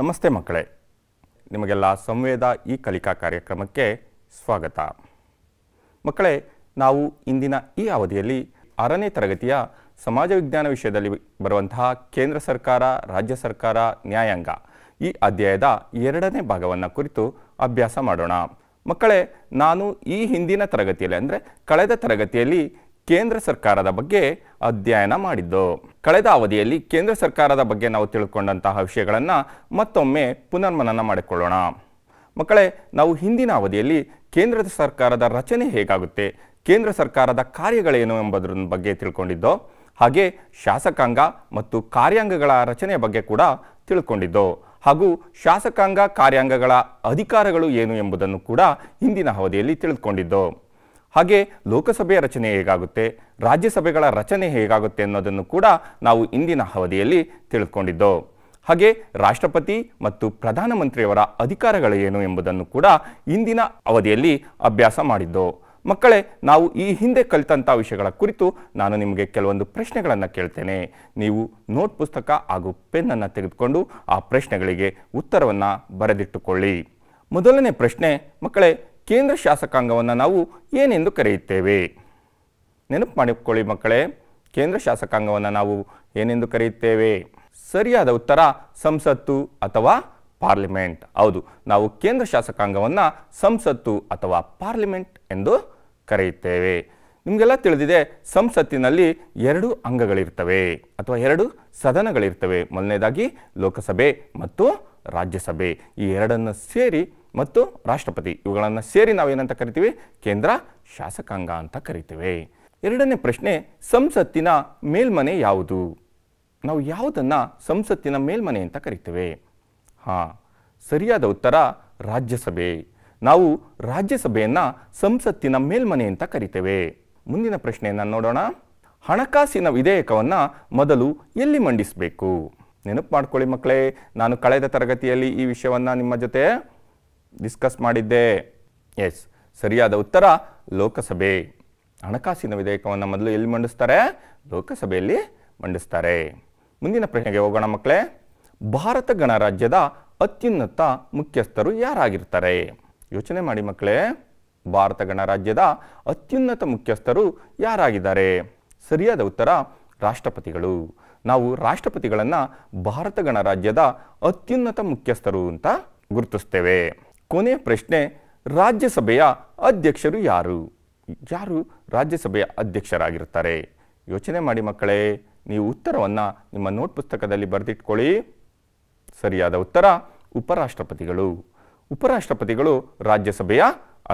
ನಮಸ್ತೆ ಮಕ್ಕಳೇ ನಿಮಗೆಲ್ಲ ಸಂವೇದ ಈ ಕಲಿಕಾ ಕಾರ್ಯಕ್ರಮಕ್ಕೆ ಸ್ವಾಗತ ಮಕ್ಕಳೇ ನಾವು ಇಂದಿನ ಈ ಅವಧಿಯಲ್ಲಿ ಆರನೇ ತರಗತಿಯ ಸಮಾಜ ವಿಜ್ಞಾನ ವಿಷಯದಲ್ಲಿ ಬರುವಂತಹ ಕೇಂದ್ರ ಸರ್ಕಾರ ರಾಜ್ಯ ಸರ್ಕಾರ ನ್ಯಾಯಾಂಗ ಈ ಅಧ್ಯಾಯದ ಎರಡನೇ ಭಾಗವನ್ನು ಕುರಿತು ಅಭ್ಯಾಸ ಮಾಡೋಣ ಮಕ್ಕಳೇ ನಾನು ಈ ಹಿಂದಿನ ತರಗತಿಯಲ್ಲಿ ಅಂದರೆ ಕಳೆದ ತರಗತಿಯಲ್ಲಿ ಕೇಂದ್ರ ಸರ್ಕಾರದ ಬಗ್ಗೆ ಅಧ್ಯಯನ ಮಾಡಿದ್ದು ಕಳೆದ ಅವಧಿಯಲ್ಲಿ ಕೇಂದ್ರ ಸರ್ಕಾರದ ಬಗ್ಗೆ ನಾವು ತಿಳ್ಕೊಂಡಂತಹ ವಿಷಯಗಳನ್ನು ಮತ್ತೊಮ್ಮೆ ಪುನರ್ಮನನ ಮಾಡಿಕೊಳ್ಳೋಣ ಮಕ್ಕಳೇ ನಾವು ಹಿಂದಿನ ಅವಧಿಯಲ್ಲಿ ಕೇಂದ್ರ ಸರ್ಕಾರದ ರಚನೆ ಹೇಗಾಗುತ್ತೆ ಕೇಂದ್ರ ಸರ್ಕಾರದ ಕಾರ್ಯಗಳೇನು ಎಂಬುದರ ಬಗ್ಗೆ ತಿಳ್ಕೊಂಡಿದ್ದೋ ಹಾಗೆ ಶಾಸಕಾಂಗ ಮತ್ತು ಕಾರ್ಯಾಂಗಗಳ ರಚನೆಯ ಬಗ್ಗೆ ಕೂಡ ತಿಳ್ಕೊಂಡಿದ್ದು ಹಾಗೂ ಶಾಸಕಾಂಗ ಕಾರ್ಯಾಂಗಗಳ ಅಧಿಕಾರಗಳು ಏನು ಎಂಬುದನ್ನು ಕೂಡ ಹಿಂದಿನ ಅವಧಿಯಲ್ಲಿ ತಿಳಿದುಕೊಂಡಿದ್ದು ಹಾಗೆ ಲೋಕಸಭೆಯ ರಚನೆ ಹೇಗಾಗುತ್ತೆ ರಾಜ್ಯಸಭೆಗಳ ರಚನೆ ಹೇಗಾಗುತ್ತೆ ಅನ್ನೋದನ್ನು ಕೂಡ ನಾವು ಇಂದಿನ ಅವಧಿಯಲ್ಲಿ ತಿಳಿದುಕೊಂಡಿದ್ದೋ ಹಾಗೆ ರಾಷ್ಟ್ರಪತಿ ಮತ್ತು ಪ್ರಧಾನಮಂತ್ರಿಯವರ ಅಧಿಕಾರಗಳೇನು ಎಂಬುದನ್ನು ಕೂಡ ಇಂದಿನ ಅವಧಿಯಲ್ಲಿ ಅಭ್ಯಾಸ ಮಾಡಿದ್ದೋ ಮಕ್ಕಳೇ ನಾವು ಈ ಹಿಂದೆ ಕಲಿತಂಥ ವಿಷಯಗಳ ಕುರಿತು ನಾನು ನಿಮಗೆ ಕೆಲವೊಂದು ಪ್ರಶ್ನೆಗಳನ್ನು ಕೇಳ್ತೇನೆ ನೀವು ನೋಟ್ ಪುಸ್ತಕ ಹಾಗೂ ಪೆನ್ನನ್ನು ತೆಗೆದುಕೊಂಡು ಆ ಪ್ರಶ್ನೆಗಳಿಗೆ ಉತ್ತರವನ್ನು ಬರೆದಿಟ್ಟುಕೊಳ್ಳಿ ಮೊದಲನೇ ಪ್ರಶ್ನೆ ಮಕ್ಕಳೇ ಕೇಂದ್ರ ಶಾಸಕಾಂಗವನ್ನು ನಾವು ಏನೆಂದು ಕರೆಯುತ್ತೇವೆ ನೆನಪು ಮಾಡಿಕೊಳ್ಳಿ ಮಕ್ಕಳೇ ಕೇಂದ್ರ ಶಾಸಕಾಂಗವನ್ನು ನಾವು ಏನೆಂದು ಕರೆಯುತ್ತೇವೆ ಸರಿಯಾದ ಉತ್ತರ ಸಂಸತ್ತು ಅಥವಾ ಪಾರ್ಲಿಮೆಂಟ್ ಹೌದು ನಾವು ಕೇಂದ್ರ ಶಾಸಕಾಂಗವನ್ನು ಸಂಸತ್ತು ಅಥವಾ ಪಾರ್ಲಿಮೆಂಟ್ ಎಂದು ಕರೆಯುತ್ತೇವೆ ನಿಮಗೆಲ್ಲ ತಿಳಿದಿದೆ ಸಂಸತ್ತಿನಲ್ಲಿ ಎರಡು ಅಂಗಗಳಿರ್ತವೆ ಅಥವಾ ಎರಡು ಸದನಗಳಿರ್ತವೆ ಮೊದಲನೇದಾಗಿ ಲೋಕಸಭೆ ಮತ್ತು ರಾಜ್ಯಸಭೆ ಈ ಎರಡನ್ನು ಸೇರಿ ಮತ್ತು ರಾಷ್ಟ್ರಪತಿ ಇವುಗಳನ್ನು ಸೇರಿ ನಾವೇನಂತ ಕರಿತೀವಿ ಕೇಂದ್ರ ಶಾಸಕಾಂಗ ಅಂತ ಕರಿತೇವೆ ಎರಡನೇ ಪ್ರಶ್ನೆ ಸಂಸತ್ತಿನ ಮೇಲ್ಮನೆ ಯಾವುದು ನಾವು ಯಾವುದನ್ನು ಸಂಸತ್ತಿನ ಮೇಲ್ಮನೆ ಅಂತ ಕರಿತೇವೆ ಹಾಂ ಸರಿಯಾದ ಉತ್ತರ ರಾಜ್ಯಸಭೆ ನಾವು ರಾಜ್ಯಸಭೆಯನ್ನು ಸಂಸತ್ತಿನ ಮೇಲ್ಮನೆ ಅಂತ ಕರಿತೇವೆ ಮುಂದಿನ ಪ್ರಶ್ನೆಯನ್ನು ನೋಡೋಣ ಹಣಕಾಸಿನ ವಿಧೇಯಕವನ್ನು ಮೊದಲು ಎಲ್ಲಿ ಮಂಡಿಸಬೇಕು ನೆನಪು ಮಾಡ್ಕೊಳ್ಳಿ ಮಕ್ಕಳೇ ನಾನು ಕಳೆದ ತರಗತಿಯಲ್ಲಿ ಈ ವಿಷಯವನ್ನು ನಿಮ್ಮ ಜೊತೆ ಡಿಸ್ಕಸ್ ಮಾಡಿದ್ದೆ ಎಸ್ ಸರಿಯಾದ ಉತ್ತರ ಲೋಕಸಭೆ ಹಣಕಾಸಿನ ವಿಧೇಯಕವನ್ನು ಮೊದಲು ಎಲ್ಲಿ ಮಂಡಿಸ್ತಾರೆ ಲೋಕಸಭೆಯಲ್ಲಿ ಮಂಡಿಸ್ತಾರೆ ಮುಂದಿನ ಪ್ರಶ್ನೆಗೆ ಹೋಗೋಣ ಮಕ್ಕಳೇ ಭಾರತ ಗಣರಾಜ್ಯದ ಅತ್ಯುನ್ನತ ಮುಖ್ಯಸ್ಥರು ಯಾರಾಗಿರ್ತಾರೆ ಯೋಚನೆ ಮಾಡಿ ಮಕ್ಕಳೇ ಭಾರತ ಗಣರಾಜ್ಯದ ಅತ್ಯುನ್ನತ ಮುಖ್ಯಸ್ಥರು ಯಾರಾಗಿದ್ದಾರೆ ಸರಿಯಾದ ಉತ್ತರ ರಾಷ್ಟ್ರಪತಿಗಳು ನಾವು ರಾಷ್ಟ್ರಪತಿಗಳನ್ನು ಭಾರತ ಗಣರಾಜ್ಯದ ಅತ್ಯುನ್ನತ ಮುಖ್ಯಸ್ಥರು ಅಂತ ಗುರುತಿಸ್ತೇವೆ ಕೊನೆಯ ಪ್ರಶ್ನೆ ರಾಜ್ಯಸಭೆಯ ಅಧ್ಯಕ್ಷರು ಯಾರು ಯಾರು ರಾಜ್ಯಸಭೆಯ ಅಧ್ಯಕ್ಷರಾಗಿರುತ್ತಾರೆ ಯೋಚನೆ ಮಾಡಿ ಮಕ್ಕಳೇ ನೀವು ಉತ್ತರವನ್ನು ನಿಮ್ಮ ನೋಟ್ ಪುಸ್ತಕದಲ್ಲಿ ಬರೆದಿಟ್ಕೊಳ್ಳಿ ಸರಿಯಾದ ಉತ್ತರ ಉಪರಾಷ್ಟ್ರಪತಿಗಳು ಉಪರಾಷ್ಟ್ರಪತಿಗಳು ರಾಜ್ಯಸಭೆಯ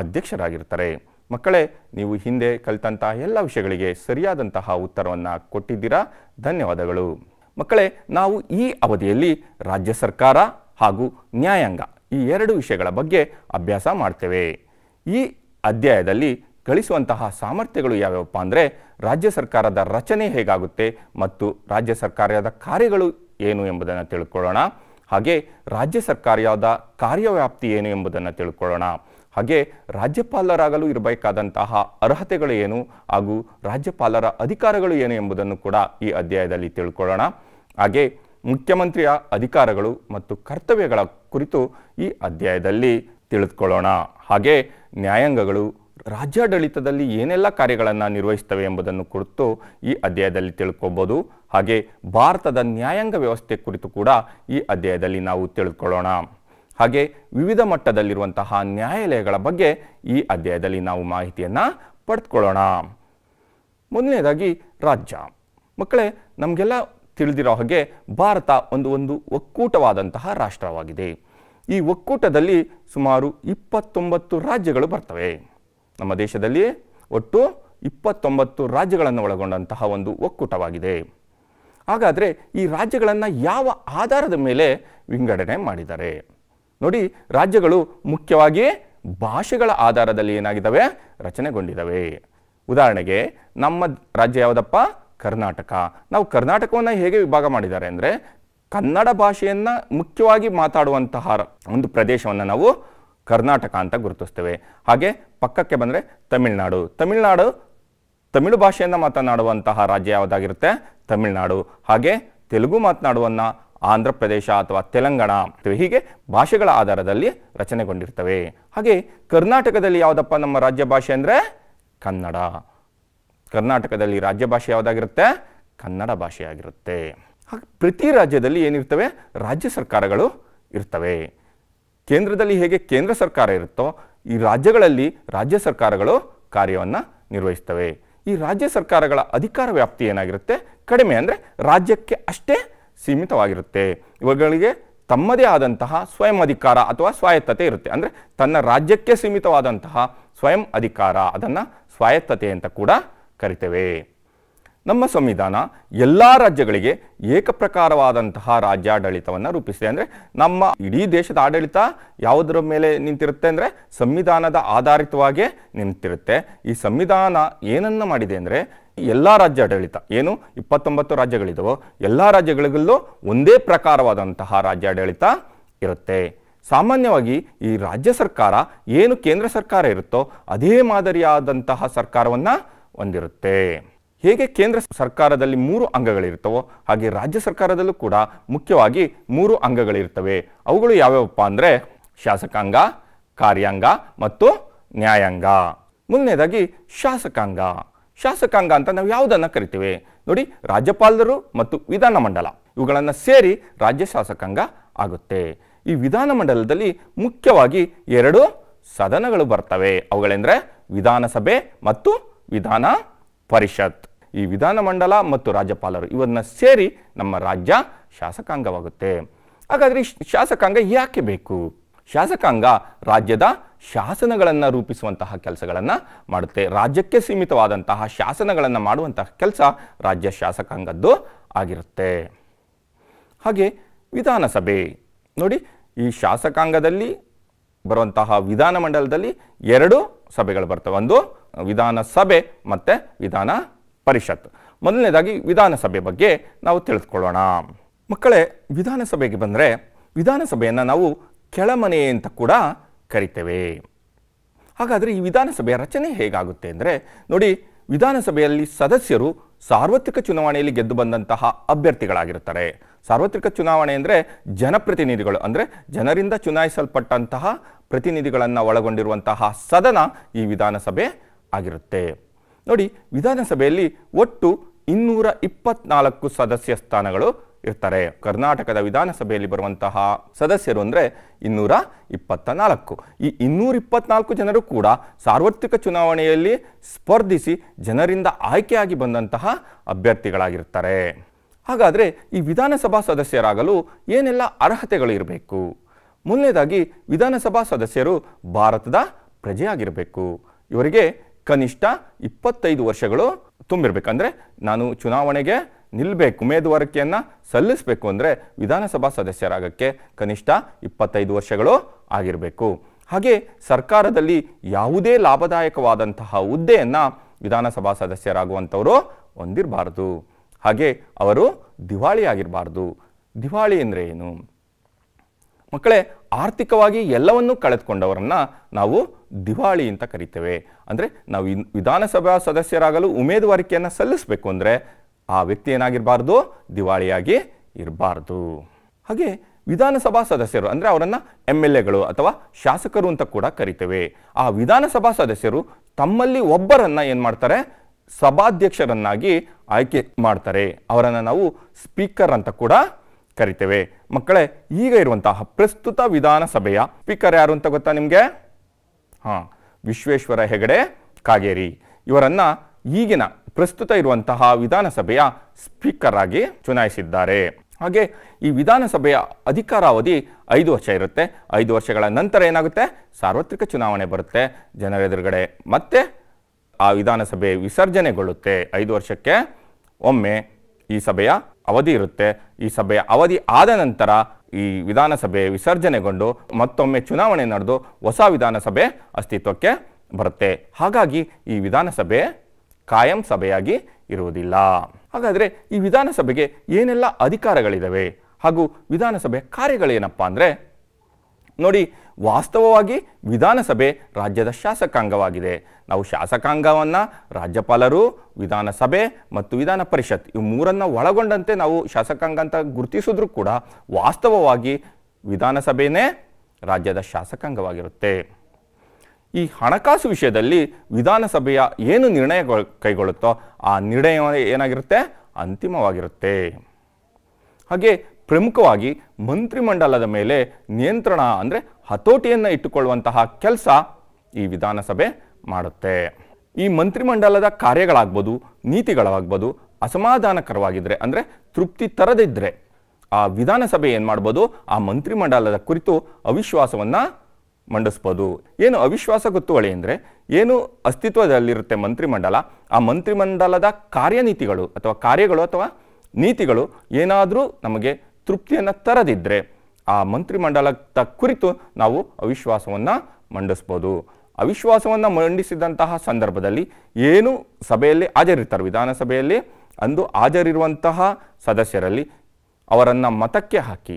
ಅಧ್ಯಕ್ಷರಾಗಿರ್ತಾರೆ ಮಕ್ಕಳೇ ನೀವು ಹಿಂದೆ ಕಲಿತಂತಹ ಎಲ್ಲ ವಿಷಯಗಳಿಗೆ ಸರಿಯಾದಂತಹ ಉತ್ತರವನ್ನು ಕೊಟ್ಟಿದ್ದೀರಾ ಧನ್ಯವಾದಗಳು ಮಕ್ಕಳೇ ನಾವು ಈ ಅವಧಿಯಲ್ಲಿ ರಾಜ್ಯ ಸರ್ಕಾರ ಹಾಗೂ ನ್ಯಾಯಾಂಗ ಈ ಎರಡು ವಿಷಯಗಳ ಬಗ್ಗೆ ಅಭ್ಯಾಸ ಮಾಡ್ತೇವೆ ಈ ಅಧ್ಯಾಯದಲ್ಲಿ ಗಳಿಸುವಂತಹ ಸಾಮರ್ಥ್ಯಗಳು ಯಾವ್ಯಾವಪ್ಪ ಅಂದರೆ ರಾಜ್ಯ ಸರ್ಕಾರದ ರಚನೆ ಹೇಗಾಗುತ್ತೆ ಮತ್ತು ರಾಜ್ಯ ಸರ್ಕಾರದ ಕಾರ್ಯಗಳು ಏನು ಎಂಬುದನ್ನು ತಿಳ್ಕೊಳ್ಳೋಣ ಹಾಗೆ ರಾಜ್ಯ ಸರ್ಕಾರದ ಕಾರ್ಯವ್ಯಾಪ್ತಿ ಏನು ಎಂಬುದನ್ನು ತಿಳ್ಕೊಳ್ಳೋಣ ಹಾಗೆ ರಾಜ್ಯಪಾಲರಾಗಲು ಇರಬೇಕಾದಂತಹ ಅರ್ಹತೆಗಳು ಏನು ಹಾಗೂ ರಾಜ್ಯಪಾಲರ ಅಧಿಕಾರಗಳು ಏನು ಎಂಬುದನ್ನು ಕೂಡ ಈ ಅಧ್ಯಾಯದಲ್ಲಿ ತಿಳ್ಕೊಳ್ಳೋಣ ಹಾಗೆ ಮುಖ್ಯಮಂತ್ರಿಯ ಅಧಿಕಾರಗಳು ಮತ್ತು ಕರ್ತವ್ಯಗಳ ಕುರಿತು ಈ ಅಧ್ಯಾಯದಲ್ಲಿ ತಿಳಿದುಕೊಳ್ಳೋಣ ಹಾಗೆ ನ್ಯಾಯಾಂಗಗಳು ರಾಜ್ಯಾಡಳಿತದಲ್ಲಿ ಏನೆಲ್ಲ ಕಾರ್ಯಗಳನ್ನು ನಿರ್ವಹಿಸ್ತವೆ ಎಂಬುದನ್ನು ಕುರಿತು ಈ ಅಧ್ಯಾಯದಲ್ಲಿ ತಿಳ್ಕೊಬೋದು ಹಾಗೆ ಭಾರತದ ನ್ಯಾಯಾಂಗ ವ್ಯವಸ್ಥೆ ಕುರಿತು ಕೂಡ ಈ ಅಧ್ಯಾಯದಲ್ಲಿ ನಾವು ತಿಳಿದುಕೊಳ್ಳೋಣ ಹಾಗೆ ವಿವಿಧ ಮಟ್ಟದಲ್ಲಿರುವಂತಹ ನ್ಯಾಯಾಲಯಗಳ ಬಗ್ಗೆ ಈ ಅಧ್ಯಾಯದಲ್ಲಿ ನಾವು ಮಾಹಿತಿಯನ್ನು ಪಡೆದುಕೊಳ್ಳೋಣ ಮೊದಲನೇದಾಗಿ ರಾಜ್ಯ ಮಕ್ಕಳೇ ನಮಗೆಲ್ಲ ತಿಳಿದಿರೋ ಹಾಗೆ ಭಾರತ ಒಂದು ಒಂದು ಒಕ್ಕೂಟವಾದಂತಹ ರಾಷ್ಟ್ರವಾಗಿದೆ ಈ ಒಕ್ಕೂಟದಲ್ಲಿ ಸುಮಾರು ಇಪ್ಪತ್ತೊಂಬತ್ತು ರಾಜ್ಯಗಳು ಬರ್ತವೆ ನಮ್ಮ ದೇಶದಲ್ಲಿ ಒಟ್ಟು ಇಪ್ಪತ್ತೊಂಬತ್ತು ರಾಜ್ಯಗಳನ್ನು ಒಳಗೊಂಡಂತಹ ಒಂದು ಒಕ್ಕೂಟವಾಗಿದೆ ಹಾಗಾದರೆ ಈ ರಾಜ್ಯಗಳನ್ನು ಯಾವ ಆಧಾರದ ಮೇಲೆ ವಿಂಗಡಣೆ ಮಾಡಿದ್ದಾರೆ ನೋಡಿ ರಾಜ್ಯಗಳು ಮುಖ್ಯವಾಗಿ ಭಾಷೆಗಳ ಆಧಾರದಲ್ಲಿ ಏನಾಗಿದ್ದಾವೆ ರಚನೆಗೊಂಡಿದ್ದಾವೆ ಉದಾಹರಣೆಗೆ ನಮ್ಮ ರಾಜ್ಯ ಯಾವುದಪ್ಪ ಕರ್ನಾಟಕ ನಾವು ಕರ್ನಾಟಕವನ್ನು ಹೇಗೆ ವಿಭಾಗ ಮಾಡಿದ್ದಾರೆ ಅಂದರೆ ಕನ್ನಡ ಭಾಷೆಯನ್ನು ಮುಖ್ಯವಾಗಿ ಮಾತಾಡುವಂತಹ ಒಂದು ಪ್ರದೇಶವನ್ನು ನಾವು ಕರ್ನಾಟಕ ಅಂತ ಗುರುತಿಸ್ತೇವೆ ಹಾಗೆ ಪಕ್ಕಕ್ಕೆ ಬಂದರೆ ತಮಿಳ್ನಾಡು ತಮಿಳುನಾಡು ತಮಿಳು ಭಾಷೆಯನ್ನು ಮಾತನಾಡುವಂತಹ ರಾಜ್ಯ ಯಾವುದಾಗಿರುತ್ತೆ ತಮಿಳುನಾಡು ಹಾಗೆ ತೆಲುಗು ಮಾತನಾಡುವನ್ನ ಆಂಧ್ರ ಪ್ರದೇಶ ಅಥವಾ ತೆಲಂಗಾಣ ಹೀಗೆ ಭಾಷೆಗಳ ಆಧಾರದಲ್ಲಿ ರಚನೆಗೊಂಡಿರ್ತವೆ ಹಾಗೆ ಕರ್ನಾಟಕದಲ್ಲಿ ಯಾವುದಪ್ಪ ನಮ್ಮ ರಾಜ್ಯ ಭಾಷೆ ಅಂದರೆ ಕನ್ನಡ ಕರ್ನಾಟಕದಲ್ಲಿ ರಾಜ್ಯ ಭಾಷೆ ಯಾವುದಾಗಿರುತ್ತೆ ಕನ್ನಡ ಭಾಷೆಯಾಗಿರುತ್ತೆ ಪ್ರತಿ ರಾಜ್ಯದಲ್ಲಿ ಏನಿರ್ತವೆ ರಾಜ್ಯ ಸರ್ಕಾರಗಳು ಇರ್ತವೆ ಕೇಂದ್ರದಲ್ಲಿ ಹೇಗೆ ಕೇಂದ್ರ ಸರ್ಕಾರ ಇರುತ್ತೋ ಈ ರಾಜ್ಯಗಳಲ್ಲಿ ರಾಜ್ಯ ಸರ್ಕಾರಗಳು ಕಾರ್ಯವನ್ನು ನಿರ್ವಹಿಸ್ತವೆ ಈ ರಾಜ್ಯ ಸರ್ಕಾರಗಳ ಅಧಿಕಾರ ವ್ಯಾಪ್ತಿ ಏನಾಗಿರುತ್ತೆ ಕಡಿಮೆ ಅಂದರೆ ರಾಜ್ಯಕ್ಕೆ ಅಷ್ಟೇ ಸೀಮಿತವಾಗಿರುತ್ತೆ ಇವುಗಳಿಗೆ ತಮ್ಮದೇ ಆದಂತಹ ಸ್ವಯಂ ಅಧಿಕಾರ ಅಥವಾ ಸ್ವಾಯತ್ತತೆ ಇರುತ್ತೆ ಅಂದರೆ ತನ್ನ ರಾಜ್ಯಕ್ಕೆ ಸೀಮಿತವಾದಂತಹ ಸ್ವಯಂ ಅಧಿಕಾರ ಅದನ್ನು ಸ್ವಾಯತ್ತತೆ ಅಂತ ಕೂಡ ಕರಿತೇವೆ ನಮ್ಮ ಸಂವಿಧಾನ ಎಲ್ಲ ರಾಜ್ಯಗಳಿಗೆ ಏಕಪ್ರಕಾರವಾದಂತಹ ರಾಜ್ಯಾಡಳಿತವನ್ನು ರೂಪಿಸಿದೆ ಅಂದರೆ ನಮ್ಮ ಇಡೀ ದೇಶದ ಆಡಳಿತ ಯಾವುದರ ಮೇಲೆ ನಿಂತಿರುತ್ತೆ ಅಂದರೆ ಸಂವಿಧಾನದ ಆಧಾರಿತವಾಗೇ ನಿಂತಿರುತ್ತೆ ಈ ಸಂವಿಧಾನ ಏನನ್ನು ಮಾಡಿದೆ ಅಂದರೆ ಎಲ್ಲ ರಾಜ್ಯಾಡಳಿತ ಏನು ಇಪ್ಪತ್ತೊಂಬತ್ತು ರಾಜ್ಯಗಳಿದವೋ ಎಲ್ಲ ರಾಜ್ಯಗಳಿಗಲ್ಲೂ ಒಂದೇ ಪ್ರಕಾರವಾದಂತಹ ರಾಜ್ಯಾಡಳಿತ ಇರುತ್ತೆ ಸಾಮಾನ್ಯವಾಗಿ ಈ ರಾಜ್ಯ ಸರ್ಕಾರ ಏನು ಕೇಂದ್ರ ಸರ್ಕಾರ ಇರುತ್ತೋ ಅದೇ ಮಾದರಿಯಾದಂತಹ ಸರ್ಕಾರವನ್ನು ಹೊಂದಿರುತ್ತೆ ಹೇಗೆ ಕೇಂದ್ರ ಸರ್ಕಾರದಲ್ಲಿ ಮೂರು ಅಂಗಗಳಿರ್ತವೋ ಹಾಗೆ ರಾಜ್ಯ ಸರ್ಕಾರದಲ್ಲೂ ಕೂಡ ಮುಖ್ಯವಾಗಿ ಮೂರು ಅಂಗಗಳಿರ್ತವೆ ಅವುಗಳು ಯಾವ್ಯಾವಪ್ಪ ಅಂದರೆ ಶಾಸಕಾಂಗ ಕಾರ್ಯಾಂಗ ಮತ್ತು ನ್ಯಾಯಾಂಗ ಮುಂದನೇದಾಗಿ ಶಾಸಕಾಂಗ ಶಾಸಕಾಂಗ ಅಂತ ನಾವು ಯಾವುದನ್ನು ಕರಿತೀವಿ ನೋಡಿ ರಾಜ್ಯಪಾಲರು ಮತ್ತು ವಿಧಾನಮಂಡಲ ಇವುಗಳನ್ನು ಸೇರಿ ರಾಜ್ಯ ಶಾಸಕಾಂಗ ಆಗುತ್ತೆ ಈ ವಿಧಾನಮಂಡಲದಲ್ಲಿ ಮುಖ್ಯವಾಗಿ ಎರಡು ಸದನಗಳು ಬರ್ತವೆ ಅವುಗಳೆಂದರೆ ವಿಧಾನಸಭೆ ಮತ್ತು ವಿಧಾನ ಪರಿಷತ್ ಈ ವಿಧಾನಮಂಡಲ ಮತ್ತು ರಾಜ್ಯಪಾಲರು ಇವನ್ನ ಸೇರಿ ನಮ್ಮ ರಾಜ್ಯ ಶಾಸಕಾಂಗವಾಗುತ್ತೆ ಹಾಗಾದ್ರೆ ಶಾಸಕಾಂಗ ಯಾಕೆ ಬೇಕು ಶಾಸಕಾಂಗ ರಾಜ್ಯದ ಶಾಸನಗಳನ್ನು ರೂಪಿಸುವಂತಹ ಕೆಲಸಗಳನ್ನು ಮಾಡುತ್ತೆ ರಾಜ್ಯಕ್ಕೆ ಸೀಮಿತವಾದಂತಹ ಶಾಸನಗಳನ್ನು ಮಾಡುವಂತಹ ಕೆಲಸ ರಾಜ್ಯ ಶಾಸಕಾಂಗದ್ದು ಆಗಿರುತ್ತೆ ಹಾಗೆ ವಿಧಾನಸಭೆ ನೋಡಿ ಈ ಶಾಸಕಾಂಗದಲ್ಲಿ ಬರುವಂತಹ ವಿಧಾನಮಂಡಲದಲ್ಲಿ ಎರಡು ಸಭೆಗಳು ಬರ್ತವೆ ಒಂದು ವಿಧಾನಸಭೆ ಮತ್ತು ವಿಧಾನ ಪರಿಷತ್ ಮೊದಲನೇದಾಗಿ ವಿಧಾನಸಭೆ ಬಗ್ಗೆ ನಾವು ತಿಳಿದುಕೊಳ್ಳೋಣ ಮಕ್ಕಳೇ ವಿಧಾನಸಭೆಗೆ ಬಂದರೆ ವಿಧಾನಸಭೆಯನ್ನು ನಾವು ಕೆಳಮನೆ ಅಂತ ಕೂಡ ಕರಿತೇವೆ ಹಾಗಾದರೆ ಈ ವಿಧಾನಸಭೆಯ ರಚನೆ ಹೇಗಾಗುತ್ತೆ ಅಂದರೆ ನೋಡಿ ವಿಧಾನಸಭೆಯಲ್ಲಿ ಸದಸ್ಯರು ಸಾರ್ವತ್ರಿಕ ಚುನಾವಣೆಯಲ್ಲಿ ಗೆದ್ದು ಬಂದಂತಹ ಅಭ್ಯರ್ಥಿಗಳಾಗಿರುತ್ತಾರೆ ಸಾರ್ವತ್ರಿಕ ಚುನಾವಣೆ ಅಂದರೆ ಜನಪ್ರತಿನಿಧಿಗಳು ಅಂದರೆ ಜನರಿಂದ ಚುನಾಯಿಸಲ್ಪಟ್ಟಂತಹ ಪ್ರತಿನಿಧಿಗಳನ್ನು ಒಳಗೊಂಡಿರುವಂತಹ ಸದನ ಈ ವಿಧಾನಸಭೆ ಆಗಿರುತ್ತೆ ನೋಡಿ ವಿಧಾನಸಭೆಯಲ್ಲಿ ಒಟ್ಟು ಇನ್ನೂರ ಇಪ್ಪತ್ನಾಲ್ಕು ಸದಸ್ಯ ಸ್ಥಾನಗಳು ಇರ್ತಾರೆ ಕರ್ನಾಟಕದ ವಿಧಾನಸಭೆಯಲ್ಲಿ ಬರುವಂತಹ ಸದಸ್ಯರು ಅಂದರೆ ಇನ್ನೂರ ಇಪ್ಪತ್ತ ನಾಲ್ಕು ಈ ಇನ್ನೂರ ಇಪ್ಪತ್ನಾಲ್ಕು ಜನರು ಕೂಡ ಸಾರ್ವತ್ರಿಕ ಚುನಾವಣೆಯಲ್ಲಿ ಸ್ಪರ್ಧಿಸಿ ಜನರಿಂದ ಆಯ್ಕೆಯಾಗಿ ಬಂದಂತಹ ಅಭ್ಯರ್ಥಿಗಳಾಗಿರ್ತಾರೆ ಹಾಗಾದರೆ ಈ ವಿಧಾನಸಭಾ ಸದಸ್ಯರಾಗಲು ಏನೆಲ್ಲ ಅರ್ಹತೆಗಳು ಇರಬೇಕು ಮೊದಲನೇದಾಗಿ ವಿಧಾನಸಭಾ ಸದಸ್ಯರು ಭಾರತದ ಪ್ರಜೆಯಾಗಿರಬೇಕು ಇವರಿಗೆ ಕನಿಷ್ಠ ಇಪ್ಪತ್ತೈದು ವರ್ಷಗಳು ತುಂಬಿರಬೇಕು ಅಂದರೆ ನಾನು ಚುನಾವಣೆಗೆ ನಿಲ್ಲಬೇಕು ಉಮೇದುವಾರಿಕೆಯನ್ನು ಸಲ್ಲಿಸಬೇಕು ಅಂದರೆ ವಿಧಾನಸಭಾ ಸದಸ್ಯರಾಗಕ್ಕೆ ಕನಿಷ್ಠ ಇಪ್ಪತ್ತೈದು ವರ್ಷಗಳು ಆಗಿರಬೇಕು ಹಾಗೆ ಸರ್ಕಾರದಲ್ಲಿ ಯಾವುದೇ ಲಾಭದಾಯಕವಾದಂತಹ ಹುದ್ದೆಯನ್ನು ವಿಧಾನಸಭಾ ಸದಸ್ಯರಾಗುವಂಥವರು ಹೊಂದಿರಬಾರ್ದು ಹಾಗೆ ಅವರು ದಿವಾಳಿ ಆಗಿರಬಾರ್ದು ದಿವಾಳಿ ಅಂದರೆ ಏನು ಮಕ್ಕಳೇ ಆರ್ಥಿಕವಾಗಿ ಎಲ್ಲವನ್ನೂ ಕಳೆದುಕೊಂಡವರನ್ನು ನಾವು ದಿವಾಳಿ ಅಂತ ಕರಿತೇವೆ ಅಂದರೆ ನಾವು ವಿಧಾನಸಭಾ ಸದಸ್ಯರಾಗಲು ಉಮೇದುವಾರಿಕೆಯನ್ನು ಸಲ್ಲಿಸಬೇಕು ಅಂದರೆ ಆ ವ್ಯಕ್ತಿ ಏನಾಗಿರಬಾರ್ದು ದಿವಾಳಿಯಾಗಿ ಇರಬಾರ್ದು ಹಾಗೆ ವಿಧಾನಸಭಾ ಸದಸ್ಯರು ಅಂದರೆ ಅವರನ್ನು ಎಮ್ ಎಲ್ ಎಗಳು ಅಥವಾ ಶಾಸಕರು ಅಂತ ಕೂಡ ಕರಿತೇವೆ ಆ ವಿಧಾನಸಭಾ ಸದಸ್ಯರು ತಮ್ಮಲ್ಲಿ ಒಬ್ಬರನ್ನು ಏನು ಮಾಡ್ತಾರೆ ಸಭಾಧ್ಯಕ್ಷರನ್ನಾಗಿ ಆಯ್ಕೆ ಮಾಡ್ತಾರೆ ಅವರನ್ನು ನಾವು ಸ್ಪೀಕರ್ ಅಂತ ಕೂಡ ಕರಿತೇವೆ ಮಕ್ಕಳೇ ಈಗ ಇರುವಂತಹ ಪ್ರಸ್ತುತ ವಿಧಾನಸಭೆಯ ಸ್ಪೀಕರ್ ಯಾರು ಅಂತ ಗೊತ್ತಾ ನಿಮಗೆ ಹಾಂ ವಿಶ್ವೇಶ್ವರ ಹೆಗಡೆ ಕಾಗೇರಿ ಇವರನ್ನ ಈಗಿನ ಪ್ರಸ್ತುತ ಇರುವಂತಹ ವಿಧಾನಸಭೆಯ ಸ್ಪೀಕರ್ ಆಗಿ ಚುನಾಯಿಸಿದ್ದಾರೆ ಹಾಗೆ ಈ ವಿಧಾನಸಭೆಯ ಅಧಿಕಾರಾವಧಿ ಐದು ವರ್ಷ ಇರುತ್ತೆ ಐದು ವರ್ಷಗಳ ನಂತರ ಏನಾಗುತ್ತೆ ಸಾರ್ವತ್ರಿಕ ಚುನಾವಣೆ ಬರುತ್ತೆ ಜನರ ಎದುರುಗಡೆ ಮತ್ತೆ ಆ ವಿಧಾನಸಭೆ ವಿಸರ್ಜನೆಗೊಳ್ಳುತ್ತೆ ಐದು ವರ್ಷಕ್ಕೆ ಒಮ್ಮೆ ಈ ಸಭೆಯ ಅವಧಿ ಇರುತ್ತೆ ಈ ಸಭೆಯ ಅವಧಿ ಆದ ನಂತರ ಈ ವಿಧಾನಸಭೆ ವಿಸರ್ಜನೆಗೊಂಡು ಮತ್ತೊಮ್ಮೆ ಚುನಾವಣೆ ನಡೆದು ಹೊಸ ವಿಧಾನಸಭೆ ಅಸ್ತಿತ್ವಕ್ಕೆ ಬರುತ್ತೆ ಹಾಗಾಗಿ ಈ ವಿಧಾನಸಭೆ ಕಾಯಂ ಸಭೆಯಾಗಿ ಇರುವುದಿಲ್ಲ ಹಾಗಾದರೆ ಈ ವಿಧಾನಸಭೆಗೆ ಏನೆಲ್ಲ ಅಧಿಕಾರಗಳಿದ್ದಾವೆ ಹಾಗೂ ವಿಧಾನಸಭೆ ಕಾರ್ಯಗಳೇನಪ್ಪ ಅಂದರೆ ನೋಡಿ ವಾಸ್ತವವಾಗಿ ವಿಧಾನಸಭೆ ರಾಜ್ಯದ ಶಾಸಕಾಂಗವಾಗಿದೆ ನಾವು ಶಾಸಕಾಂಗವನ್ನು ರಾಜ್ಯಪಾಲರು ವಿಧಾನಸಭೆ ಮತ್ತು ವಿಧಾನ ಪರಿಷತ್ ಇವು ಮೂರನ್ನು ಒಳಗೊಂಡಂತೆ ನಾವು ಶಾಸಕಾಂಗ ಅಂತ ಗುರುತಿಸಿದ್ರೂ ಕೂಡ ವಾಸ್ತವವಾಗಿ ವಿಧಾನಸಭೆಯೇ ರಾಜ್ಯದ ಶಾಸಕಾಂಗವಾಗಿರುತ್ತೆ ಈ ಹಣಕಾಸು ವಿಷಯದಲ್ಲಿ ವಿಧಾನಸಭೆಯ ಏನು ನಿರ್ಣಯ ಕೈಗೊಳ್ಳುತ್ತೋ ಆ ನಿರ್ಣಯ ಏನಾಗಿರುತ್ತೆ ಅಂತಿಮವಾಗಿರುತ್ತೆ ಹಾಗೆ ಪ್ರಮುಖವಾಗಿ ಮಂತ್ರಿಮಂಡಲದ ಮೇಲೆ ನಿಯಂತ್ರಣ ಅಂದರೆ ಹತೋಟಿಯನ್ನು ಇಟ್ಟುಕೊಳ್ಳುವಂತಹ ಕೆಲಸ ಈ ವಿಧಾನಸಭೆ ಮಾಡುತ್ತೆ ಈ ಮಂತ್ರಿಮಂಡಲದ ಕಾರ್ಯಗಳಾಗ್ಬೋದು ನೀತಿಗಳಾಗ್ಬೋದು ಅಸಮಾಧಾನಕರವಾಗಿದ್ದರೆ ಅಂದರೆ ತೃಪ್ತಿ ತರದಿದ್ದರೆ ಆ ವಿಧಾನಸಭೆ ಏನು ಮಾಡ್ಬೋದು ಆ ಮಂತ್ರಿಮಂಡಲದ ಕುರಿತು ಅವಿಶ್ವಾಸವನ್ನು ಮಂಡಿಸ್ಬೋದು ಏನು ಅವಿಶ್ವಾಸ ಗೊತ್ತುವಳಿ ಅಂದರೆ ಏನು ಅಸ್ತಿತ್ವದಲ್ಲಿರುತ್ತೆ ಮಂತ್ರಿಮಂಡಲ ಆ ಮಂತ್ರಿಮಂಡಲದ ಕಾರ್ಯನೀತಿಗಳು ಅಥವಾ ಕಾರ್ಯಗಳು ಅಥವಾ ನೀತಿಗಳು ಏನಾದರೂ ನಮಗೆ ತೃಪ್ತಿಯನ್ನು ತರದಿದ್ದರೆ ಆ ಮಂಡಲದ ಕುರಿತು ನಾವು ಅವಿಶ್ವಾಸವನ್ನು ಮಂಡಿಸ್ಬೋದು ಅವಿಶ್ವಾಸವನ್ನು ಮಂಡಿಸಿದಂತಹ ಸಂದರ್ಭದಲ್ಲಿ ಏನು ಸಭೆಯಲ್ಲಿ ಹಾಜರಿರ್ತಾರೆ ವಿಧಾನಸಭೆಯಲ್ಲಿ ಅಂದು ಹಾಜರಿರುವಂತಹ ಸದಸ್ಯರಲ್ಲಿ ಅವರನ್ನು ಮತಕ್ಕೆ ಹಾಕಿ